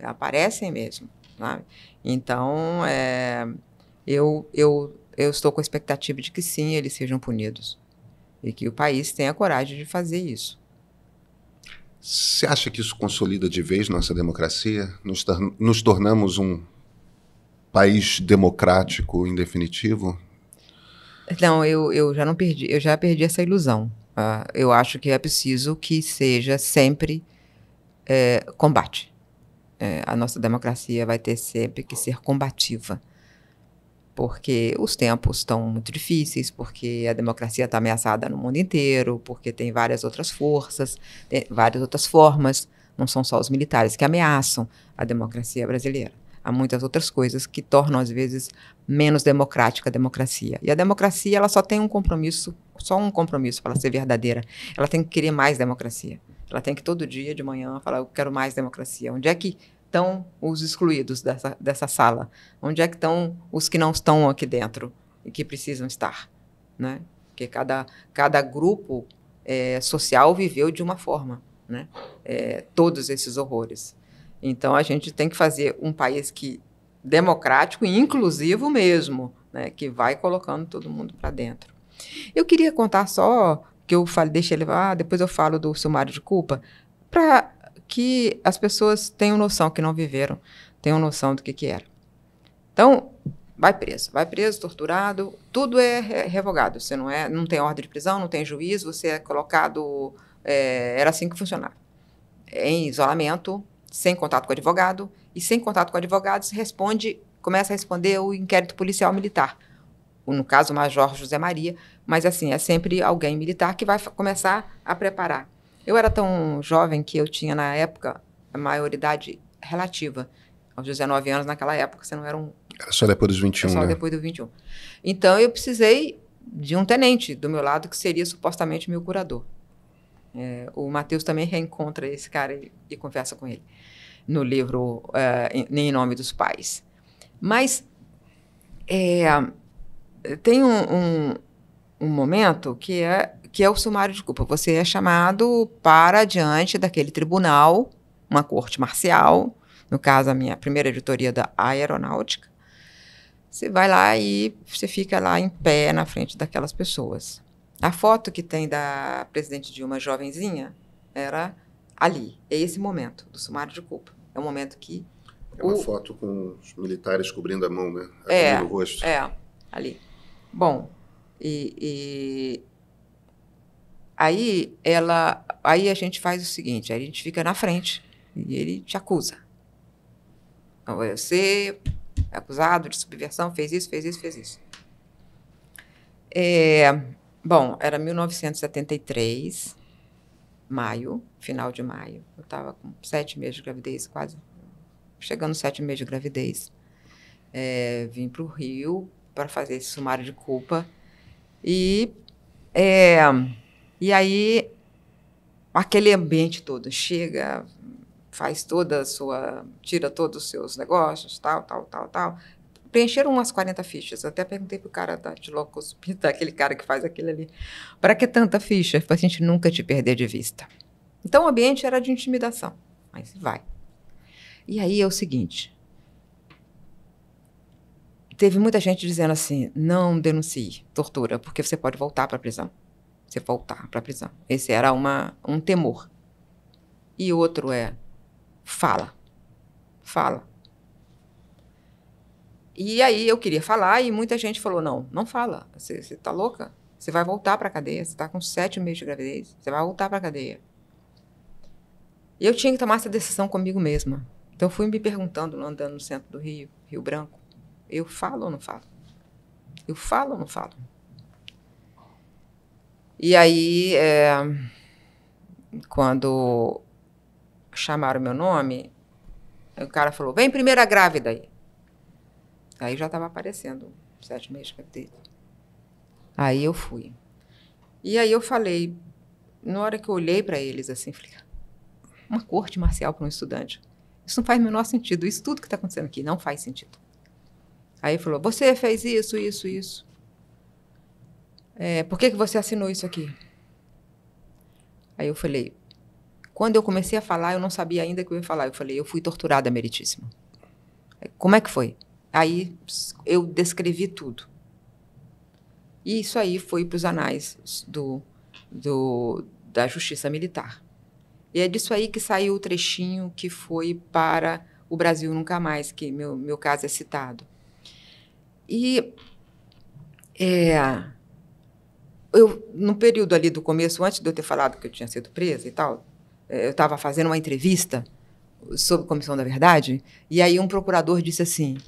Speaker 2: aparecem mesmo. Sabe? Então, é, eu, eu eu estou com a expectativa de que sim, eles sejam punidos. E que o país tenha coragem de fazer isso.
Speaker 1: Você acha que isso consolida de vez nossa democracia? Nos, nos tornamos um país democrático em definitivo?
Speaker 2: Não, eu, eu já não perdi, eu já perdi essa ilusão. Uh, eu acho que é preciso que seja sempre é, combate. É, a nossa democracia vai ter sempre que ser combativa porque os tempos estão muito difíceis, porque a democracia está ameaçada no mundo inteiro, porque tem várias outras forças, várias outras formas, não são só os militares que ameaçam a democracia brasileira. Há muitas outras coisas que tornam, às vezes, menos democrática a democracia. E a democracia ela só tem um compromisso, só um compromisso para ser verdadeira. Ela tem que querer mais democracia. Ela tem que todo dia de manhã falar: eu quero mais democracia. Onde é que estão os excluídos dessa, dessa sala? Onde é que estão os que não estão aqui dentro e que precisam estar? Né? Porque cada, cada grupo é, social viveu de uma forma, né? É, todos esses horrores. Então, a gente tem que fazer um país que democrático e inclusivo mesmo, né? que vai colocando todo mundo para dentro. Eu queria contar só que eu falei, deixa ele, ah, depois eu falo do sumário de culpa, para que as pessoas tenham noção, que não viveram, tenham noção do que, que era. Então, vai preso, vai preso, torturado, tudo é revogado. Você não é, não tem ordem de prisão, não tem juiz, você é colocado. É, era assim que funcionava. Em isolamento, sem contato com o advogado, e sem contato com o advogado, responde, começa a responder o inquérito policial militar. No caso, o Major José Maria, mas assim, é sempre alguém militar que vai começar a preparar eu era tão jovem que eu tinha, na época, a maioridade relativa. Aos 19 anos, naquela época, você não era um.
Speaker 1: Era só depois dos 21. Era só né? depois
Speaker 2: do 21. Então, eu precisei de um tenente do meu lado, que seria supostamente meu curador. É, o Matheus também reencontra esse cara e, e, conversa com ele no livro é, em, em Nome dos Pais. Mas é, tem um, um, um, momento que é que é o sumário de culpa. Você é chamado para diante daquele tribunal, uma corte marcial, no caso a minha primeira editoria da aeronáutica. Você vai lá e você fica lá em pé na frente daquelas pessoas. A foto que tem da presidente Dilma jovenzinha era ali, é esse momento do sumário de culpa. É o momento que é uma o...
Speaker 1: foto com os militares cobrindo a mão, né? A é, o rosto. É, ali.
Speaker 2: Bom, e, e Aí ela, aí a gente faz o seguinte, aí a gente fica na frente e ele te acusa. Então, é você é acusado de subversão, fez isso, fez isso, fez isso. É, bom, era 1973, maio, final de maio. Eu estava com sete meses de gravidez, quase chegando sete meses de gravidez. É, vim para o Rio para fazer esse sumário de culpa e é, e aí, aquele ambiente todo chega, faz toda a sua. tira todos os seus negócios, tal, tal, tal, tal. Preencheram umas 40 fichas. Eu até perguntei pro cara da Dilocosopita, aquele cara que faz aquilo ali, para que tanta ficha? Para a gente nunca te perder de vista. Então o ambiente era de intimidação, mas vai. E aí é o seguinte: teve muita gente dizendo assim, não denuncie tortura, porque você pode voltar para a prisão você voltar para a prisão. Esse era uma, um temor. E outro é fala. Fala. E aí eu queria falar e muita gente falou: não, não fala. Você está louca? Você vai voltar para a cadeia. Você está com sete meses de gravidez. Você vai voltar para a cadeia. E eu tinha que tomar essa decisão comigo mesma. Então eu fui me perguntando, andando no centro do Rio, Rio Branco: eu falo ou não falo? Eu falo ou não falo? E aí, é, quando chamaram meu nome, o cara falou: vem primeira grávida aí. Aí já estava aparecendo sete meses dele. Aí eu fui. E aí eu falei, na hora que eu olhei para eles assim, falei: uma corte marcial para um estudante. Isso não faz o menor sentido. Isso tudo que está acontecendo aqui não faz sentido. Aí falou: você fez isso, isso, isso é, por que, que você assinou isso aqui? Aí eu falei, quando eu comecei a falar, eu não sabia ainda que eu ia falar. Eu falei, eu fui torturada, meritíssima. Como é que foi? Aí eu descrevi tudo. E isso aí foi para os anais do, do, da Justiça Militar. E é disso aí que saiu o trechinho que foi para o Brasil Nunca Mais, que meu, meu caso é citado. E é, eu, no período ali do começo, antes de eu ter falado que eu tinha sido presa e tal, eh, eu estava fazendo uma entrevista sobre Comissão da Verdade, e aí um procurador disse assim: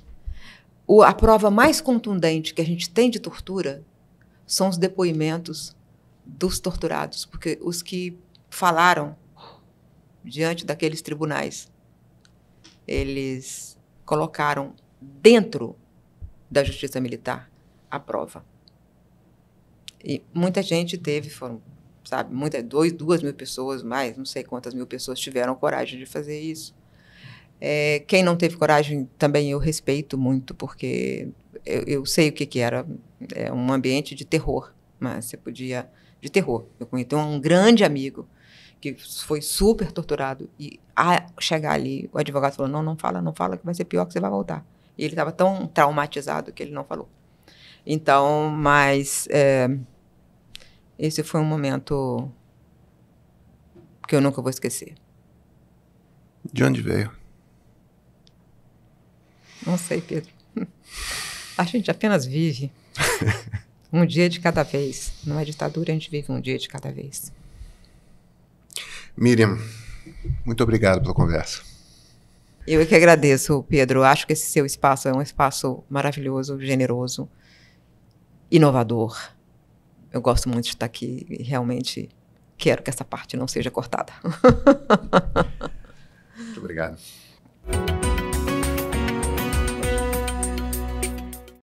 Speaker 2: a prova mais contundente que a gente tem de tortura são os depoimentos dos torturados, porque os que falaram diante daqueles tribunais, eles colocaram dentro da justiça militar a prova. E muita gente teve, foram, sabe, muita, dois, duas mil pessoas, mais, não sei quantas mil pessoas tiveram coragem de fazer isso. É, quem não teve coragem também eu respeito muito, porque eu, eu sei o que, que era é, um ambiente de terror, mas você podia. de terror. Eu conheci um grande amigo que foi super torturado e a chegar ali, o advogado falou: não, não fala, não fala, que vai ser pior que você vai voltar. E ele estava tão traumatizado que ele não falou. Então, mas é, esse foi um momento que eu nunca vou esquecer. De onde veio? Não sei, Pedro. A gente apenas vive um dia de cada vez. Numa é ditadura, a gente vive um dia de cada vez.
Speaker 1: Miriam, muito obrigado pela conversa.
Speaker 2: Eu é que agradeço, Pedro. Acho que esse seu espaço é um espaço maravilhoso, generoso inovador. Eu gosto muito de estar aqui e realmente quero que essa parte não seja cortada.
Speaker 1: muito obrigado.